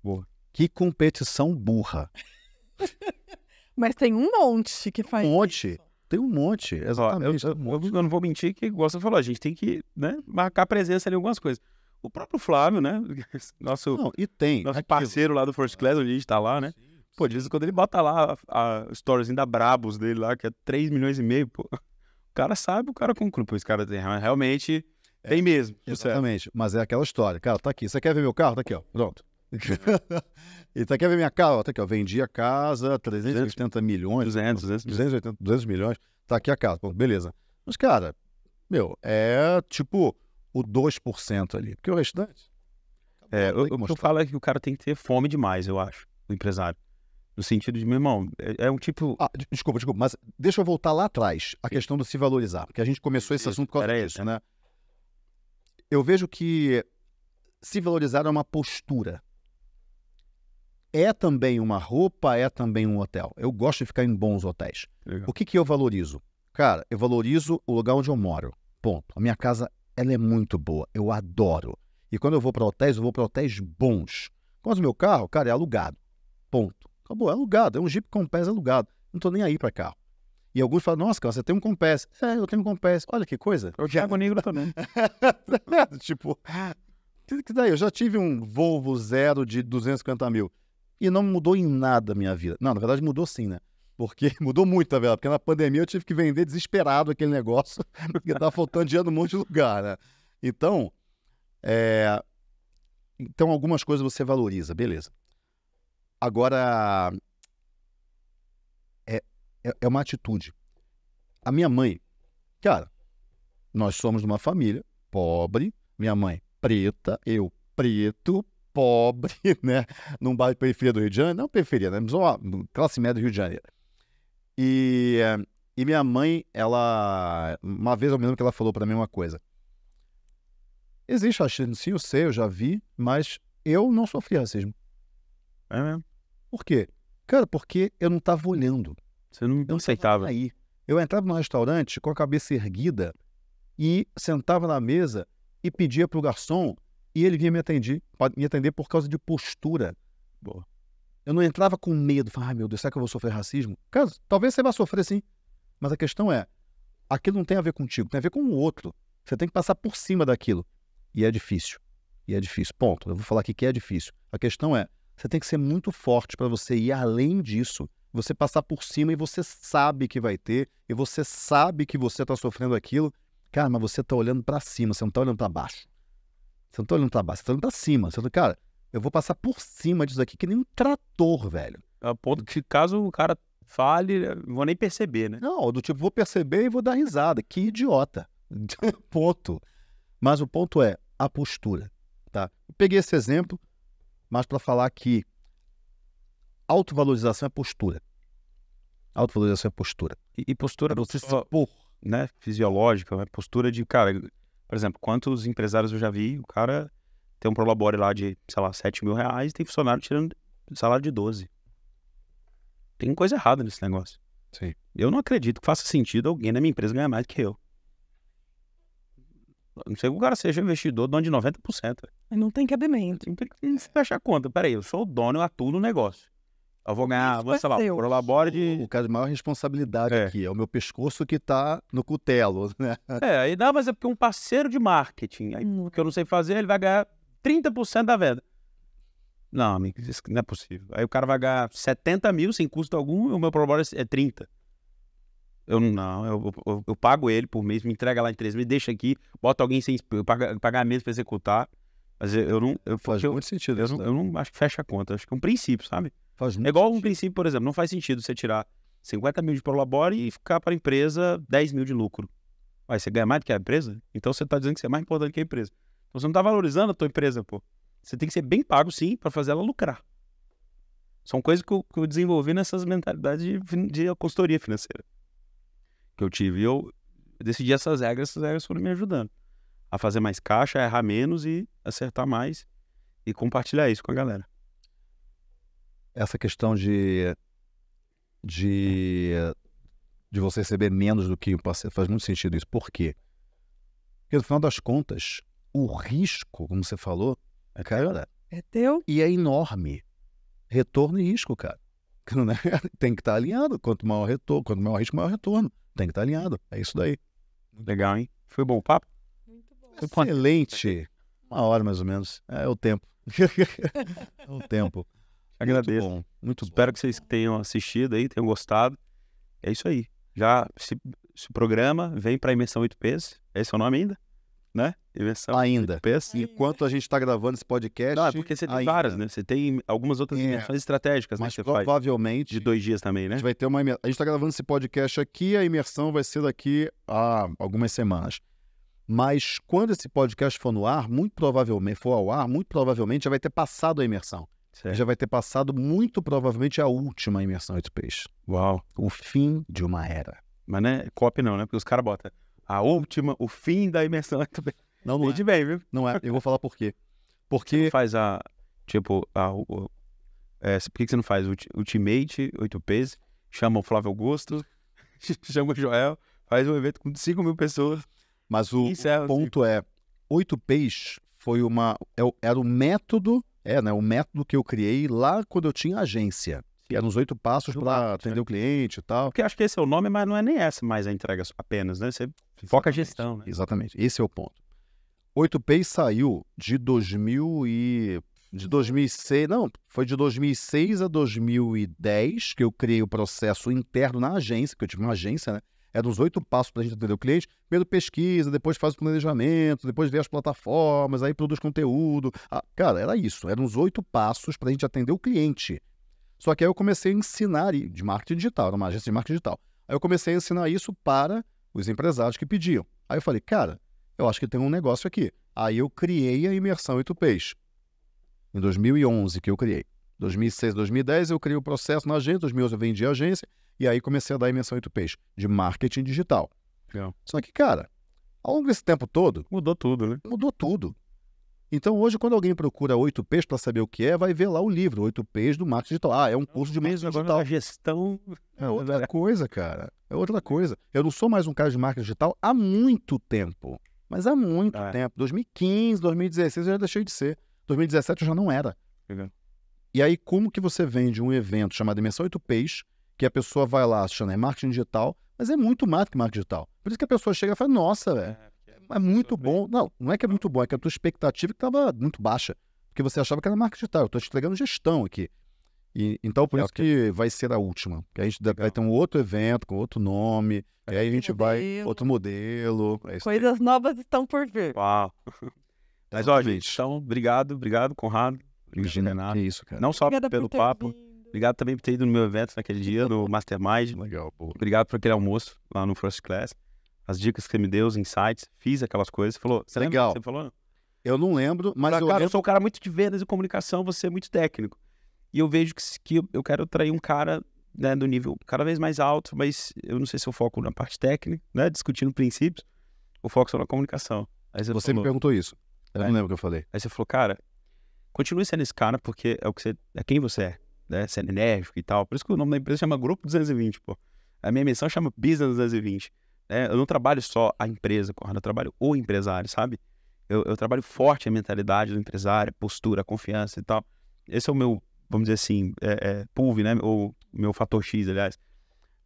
Boa. Que competição burra. Mas tem um monte que faz. Um monte? Isso. Tem um monte, exatamente. Ó, eu, um monte. eu, não vou mentir que, igual você falou, a gente tem que né, marcar presença ali em algumas coisas. O próprio Flávio, né? Nosso, não, e tem, nosso parceiro lá do First Class, onde a gente tá lá, né? Pô, de vez em quando ele bota lá a, a storyzinha da Brabos dele lá, que é 3 milhões e meio, pô cara sabe, o cara conclui. Pois o cara tem, realmente é, tem mesmo. É, exatamente. Mas é aquela história. Cara, tá aqui. Você quer ver meu carro? Tá aqui, ó. Pronto. e tá quer ver minha casa? Tá aqui, ó. Vendi a casa, 380 milhões. 200, 200, 280, 200 milhões. Tá aqui a casa. beleza. Mas, cara, meu, é tipo o 2% ali. Porque o restante. É, eu, eu, eu falo é que o cara tem que ter fome demais, eu acho, o empresário. No sentido de, meu irmão, é, é um tipo. Ah, desculpa, desculpa, mas deixa eu voltar lá atrás, a questão do se valorizar, porque a gente começou esse assunto com causa Era né? né? Eu vejo que se valorizar é uma postura. É também uma roupa, é também um hotel. Eu gosto de ficar em bons hotéis. Legal. O que, que eu valorizo? Cara, eu valorizo o lugar onde eu moro. Ponto. A minha casa, ela é muito boa. Eu adoro. E quando eu vou para hotéis, eu vou para hotéis bons. Mas o meu carro, cara, é alugado. Ponto. Acabou, é alugado, é um Jeep Compass alugado. Não tô nem aí para carro. E alguns falam, nossa, cara, você tem um Compass. É, eu tenho um Compass. Olha que coisa. O Thiago Negro também. tipo, que daí? Eu já tive um Volvo zero de 250 mil. E não mudou em nada a minha vida. Não, na verdade mudou sim, né? Porque mudou muito, a vendo? Porque na pandemia eu tive que vender desesperado aquele negócio, porque tava faltando dinheiro num monte de lugar, né? Então, é... então algumas coisas você valoriza, beleza. Agora, é, é, é uma atitude. A minha mãe, cara, nós somos uma família pobre, minha mãe preta, eu preto, pobre, né? Num bairro de periferia do Rio de Janeiro, não periferia, né? Mas uma classe média do Rio de Janeiro. E, e minha mãe, ela, uma vez eu me lembro que ela falou para mim uma coisa. Existe racismo, sim, eu sei, eu já vi, mas eu não sofri racismo. É mesmo? Por quê? Cara, porque eu não estava olhando. Você não, eu aceitava. aí. Eu entrava no restaurante com a cabeça erguida e sentava na mesa e pedia para o garçom e ele vinha me atender, me atender por causa de postura. Boa. Eu não entrava com medo, falava, meu Deus, será que eu vou sofrer racismo? Cara, talvez você vá sofrer sim. Mas a questão é, aquilo não tem a ver contigo, tem a ver com o outro. Você tem que passar por cima daquilo. E é difícil. E é difícil. Ponto. Eu vou falar aqui que é difícil. A questão é, você tem que ser muito forte para você ir além disso. Você passar por cima e você sabe que vai ter, e você sabe que você está sofrendo aquilo. Cara, mas você está olhando para cima, você não está olhando para baixo. Você não está olhando para baixo, você está olhando para cima. Você tá, cara, eu vou passar por cima disso aqui que nem um trator, velho. A ponto que caso o cara fale, não vou nem perceber, né? Não, do tipo, vou perceber e vou dar risada. Que idiota. ponto. Mas o ponto é a postura, tá? Eu peguei esse exemplo mas para falar que autovalorização é postura. Autovalorização é postura. E, e postura é você só, por, né, fisiológica, né, postura de, cara, por exemplo, quantos empresários eu já vi, o cara tem um prolabore lá de, sei lá, 7 mil reais e tem funcionário tirando salário de 12. Tem coisa errada nesse negócio. Sim. Eu não acredito que faça sentido alguém na minha empresa ganhar mais que eu não sei que o cara seja investidor, dono de 90%. Não tem cabimento. Não tem que fechar conta. Peraí, eu sou o dono, eu atuo no negócio. Eu vou ganhar, é sei lá, prolabore de. O cara de maior responsabilidade é. aqui é o meu pescoço que tá no cutelo, né? É, aí dá, mas é porque um parceiro de marketing, aí, hum. que eu não sei fazer, ele vai ganhar 30% da venda. Não, amigo, isso não é possível. Aí o cara vai ganhar 70 mil sem custo algum e o meu prolabore é 30. Eu não, eu, eu, eu, pago ele por mês, me entrega lá em três meses, deixa aqui, bota alguém sem pagar, a mês para executar. Mas eu, eu não. Eu, faz muito sentido. Eu, não, eu não acho que fecha a conta. Acho que é um princípio, sabe? Faz muito é igual sentido. um princípio, por exemplo. Não faz sentido você tirar 50 mil de Prolabore e ficar para a empresa 10 mil de lucro. Mas você ganha mais do que a empresa? Então você está dizendo que você é mais importante que a empresa. Então você não está valorizando a tua empresa, pô. Você tem que ser bem pago, sim, para fazer ela lucrar. São coisas que eu, que eu desenvolvi nessas mentalidades de, de consultoria financeira que eu tive. E eu decidi essas regras, essas regras foram me ajudando a fazer mais caixa, a errar menos e acertar mais e compartilhar isso com a galera. Essa questão de de de você receber menos do que o parceiro faz muito sentido isso. Por quê? Porque no final das contas, o risco, como você falou, é cara, é teu e é enorme. Retorno e risco, cara. É? Tem que estar alinhado. Quanto maior retorno, quanto maior risco, maior retorno. Tem que estar tá alinhado. É isso daí. Legal, hein? Foi bom o papo? Muito bom. Excelente. Uma hora mais ou menos. É, é o tempo. é o tempo. Agradeço. Muito bom. Muito Espero que vocês tenham assistido aí, tenham gostado. É isso aí. Já se, se programa, vem para a Imersão 8Ps. Esse é o nome ainda, né? ainda. PS... Assim, enquanto a gente está gravando esse podcast. Não, é porque você tem ainda. várias, né? Você tem algumas outras é. dimensões estratégicas, Mas né? Mas provavelmente. De dois dias também, né? A gente vai ter uma. A gente está gravando esse podcast aqui, a imersão vai ser daqui a algumas semanas. Mas quando esse podcast for no ar, muito provavelmente, for ao ar, muito provavelmente já vai ter passado a imersão. Certo. Já vai ter passado, muito provavelmente, a última imersão 8 peixe. Uau. O fim de uma era. Mas né? é copy não, né? Porque os caras botam a última, o fim da imersão 8 peixes. Não, não bem, viu? Não é. Eu vou falar por quê. Porque. Você faz a. Tipo, a. O, é, por que, que você não faz o Ultimate 8Ps? Chama o Flávio Augusto, chama o Joel, faz um evento com 5 mil pessoas. Mas o, é o ponto é: 8Ps foi uma. É era o um método. É, né? O um método que eu criei lá quando eu tinha agência. Que eram os oito passos para é. atender o cliente e tal. Porque acho que esse é o nome, mas não é nem essa mais a entrega apenas, né? Você foca a gestão, né? Exatamente. Esse é o ponto. 8Pay saiu de 2000 e de 2006, não, foi de 2006 a 2010 que eu criei o processo interno na agência, que eu tive uma agência, né? Eram uns oito passos para a gente atender o cliente. Primeiro pesquisa, depois faz o planejamento, depois vê as plataformas, aí produz conteúdo. Ah, cara, era isso. Eram os oito passos para a gente atender o cliente. Só que aí eu comecei a ensinar de marketing digital, era uma agência de marketing digital. Aí eu comecei a ensinar isso para os empresários que pediam. Aí eu falei, cara, eu acho que tem um negócio aqui. Aí eu criei a imersão Itupês. Em 2011 que eu criei. 2006, 2010 eu criei o processo na agência, 2011 eu vendi a agência e aí comecei a dar a imersão Itupês de marketing digital. É. Só que, cara, ao longo desse tempo todo... Mudou tudo, né? Mudou tudo. Então, hoje, quando alguém procura 8Ps para saber o que é, vai ver lá o livro, 8Ps do marketing digital. Ah, é um curso de marketing mesmo digital. gestão. É outra coisa, cara. É outra coisa. Eu não sou mais um cara de marketing digital há muito tempo. Mas há muito é. tempo. 2015, 2016 eu já deixei de ser. 2017 eu já não era. E aí, como que você vende um evento chamado dimensão 8 P's, que a pessoa vai lá achando é marketing digital, mas é muito mais do que marketing digital. Por isso que a pessoa chega e fala, nossa, velho, é, é, é muito bom. Bem. Não, não é que é muito bom, é que a tua expectativa é estava muito baixa. Porque você achava que era marketing digital. Eu estou te entregando gestão aqui. E, então, por é, isso okay. que vai ser a última. Que a gente Legal. vai ter um outro evento com outro nome. É. E aí a gente modelo. vai. Outro modelo. É Coisas novas estão por vir. Uau. Tá, mas, ó, gente, então, obrigado, obrigado, Conrado. obrigado Renato. isso, cara. Não só Obrigada pelo papo. Vindo. Obrigado também por ter ido no meu evento naquele dia, no Mastermind. Legal, pô. Obrigado por aquele almoço lá no First Class. As dicas que você me deu, os insights, fiz aquelas coisas. Você falou, você Legal. lembra você falou? Eu não lembro, mas pra eu, cara, lembro... eu sou um cara muito de vendas e comunicação, você é muito técnico. E eu vejo que, que eu quero atrair um cara né, do nível cada vez mais alto, mas eu não sei se eu foco na parte técnica, né, discutindo princípios, ou foco só na comunicação. Você, você falou, me perguntou isso. Eu não é. lembro o que eu falei. Aí você falou, cara, continue sendo esse cara porque é o que você, é quem você é, né? Sendo enérgico e tal. Por isso que o nome da empresa chama Grupo 220, pô. A minha missão chama Business 220. Né? Eu não trabalho só a empresa, Corrado, eu trabalho o empresário, sabe? Eu, eu, trabalho forte a mentalidade do empresário, postura, confiança e tal. Esse é o meu vamos dizer assim, é, é, PUV, né? Ou meu fator X, aliás,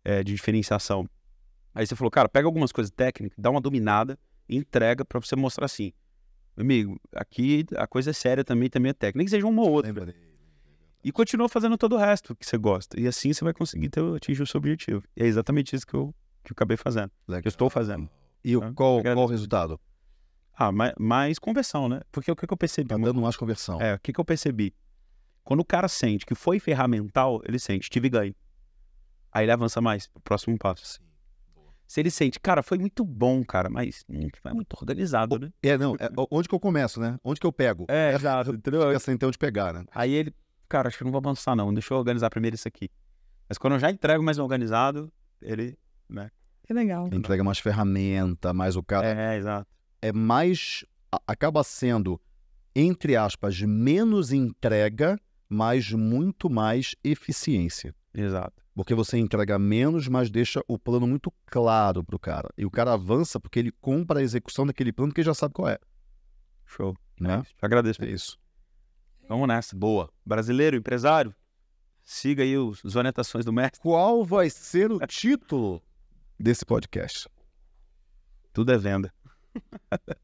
é, de diferenciação. Aí você falou, cara, pega algumas coisas técnicas, dá uma dominada, entrega para você mostrar assim. Amigo, aqui a coisa é séria também, também é técnica. Nem que seja uma ou outra. Lembra e continua fazendo todo o resto que você gosta. E assim você vai conseguir ter, atingir o seu objetivo. E é exatamente isso que eu, que eu acabei fazendo. Legal. Que eu estou fazendo. E o, ah, qual, qual o resultado? Ah, mais, mais, conversão, né? Porque o que, que eu percebi? Tá dando mais conversão. É, o que, que eu percebi? Quando o cara sente que foi ferramental, ele sente, tive ganho. Aí ele avança mais pro próximo passo. Se ele sente, cara, foi muito bom, cara, mas hum, é muito organizado, né? É, não, é, onde que eu começo, né? Onde que eu pego? É, exato, entendeu? Eu então onde pegar, né? Aí ele, cara, acho que não vou avançar não, deixa eu organizar primeiro isso aqui. Mas quando eu já entrego mais organizado, ele, né? Que legal. Ele entrega mais ferramenta, mais o cara. É, é exato. É mais, acaba sendo, entre aspas, menos entrega mas muito mais eficiência. Exato. Porque você entrega menos, mas deixa o plano muito claro para o cara. E o cara avança porque ele compra a execução daquele plano que já sabe qual é. Show. Né? É, agradeço. É isso. Vamos nessa. Boa. Brasileiro, empresário, siga aí os, as orientações do mestre. Qual vai ser o título desse podcast? Tudo é venda.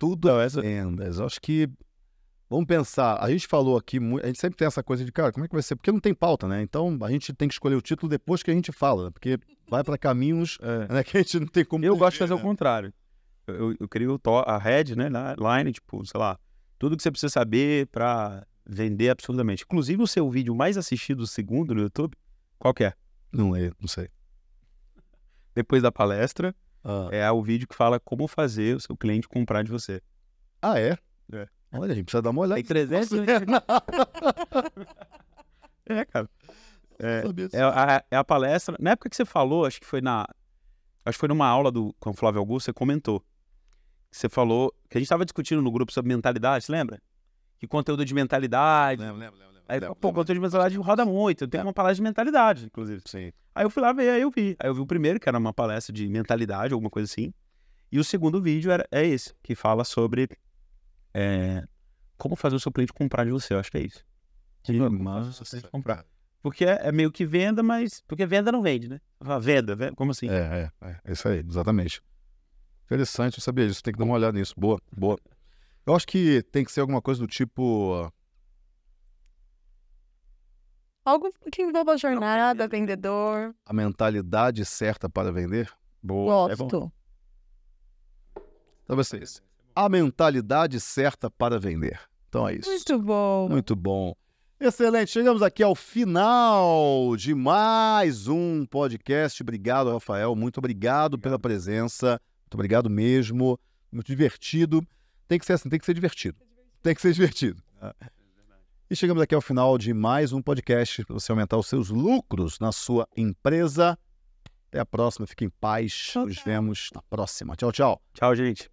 Tudo Não, é vendas. Acho que Vamos pensar, a gente falou aqui, a gente sempre tem essa coisa de, cara, como é que vai ser? Porque não tem pauta, né? Então a gente tem que escolher o título depois que a gente fala, porque vai para caminhos é. né, que a gente não tem como. Eu gosto de fazer né? o contrário. Eu, eu, eu crio a head, né? Na line, tipo, sei lá, tudo que você precisa saber para vender absolutamente. Inclusive o seu vídeo mais assistido, segundo no YouTube, qual que é? Não é, não sei. Depois da palestra, ah. é o vídeo que fala como fazer o seu cliente comprar de você. Ah, é? É. Olha, a gente precisa dar uma olhada. Tem 300 né? É, cara. É, é a, é, a, palestra. Na época que você falou, acho que foi na. Acho que foi numa aula do, com o Flávio Augusto, você comentou. você falou. Que a gente estava discutindo no grupo sobre mentalidade, você lembra? Que conteúdo de mentalidade. Lembro, lembro, lembro. Aí, lembro, pô, lembro. conteúdo de mentalidade roda muito. Eu tenho uma palestra de mentalidade, inclusive. Sim. Aí eu fui lá ver, aí eu vi. Aí eu vi o primeiro, que era uma palestra de mentalidade, alguma coisa assim. E o segundo vídeo era, é esse, que fala sobre é, como fazer o seu cliente comprar de você, eu acho que é isso. Que massa. Você comprar. Porque é, é meio que venda, mas. Porque venda não vende, né? Venda, como assim? É, é, é, é. Isso aí, exatamente. Interessante, eu sabia disso. Tem que dar uma olhada nisso. Boa, boa. Eu acho que tem que ser alguma coisa do tipo. Ah, Algo que envolva a jornada, vendedor. A mentalidade certa para vender? Boa. Gosto. É bom. Talvez então seja a mentalidade certa para vender. Então é isso. Muito bom. Muito bom. Excelente. Chegamos aqui ao final de mais um podcast. Obrigado, Rafael. Muito obrigado, pela presença. Muito obrigado mesmo. Muito divertido. Tem que ser assim, tem que ser divertido. Tem que ser divertido. E chegamos aqui ao final de mais um podcast para você aumentar os seus lucros na sua empresa. Até a próxima. Fique em paz. Nos vemos na próxima. Tchau, tchau. Tchau, gente.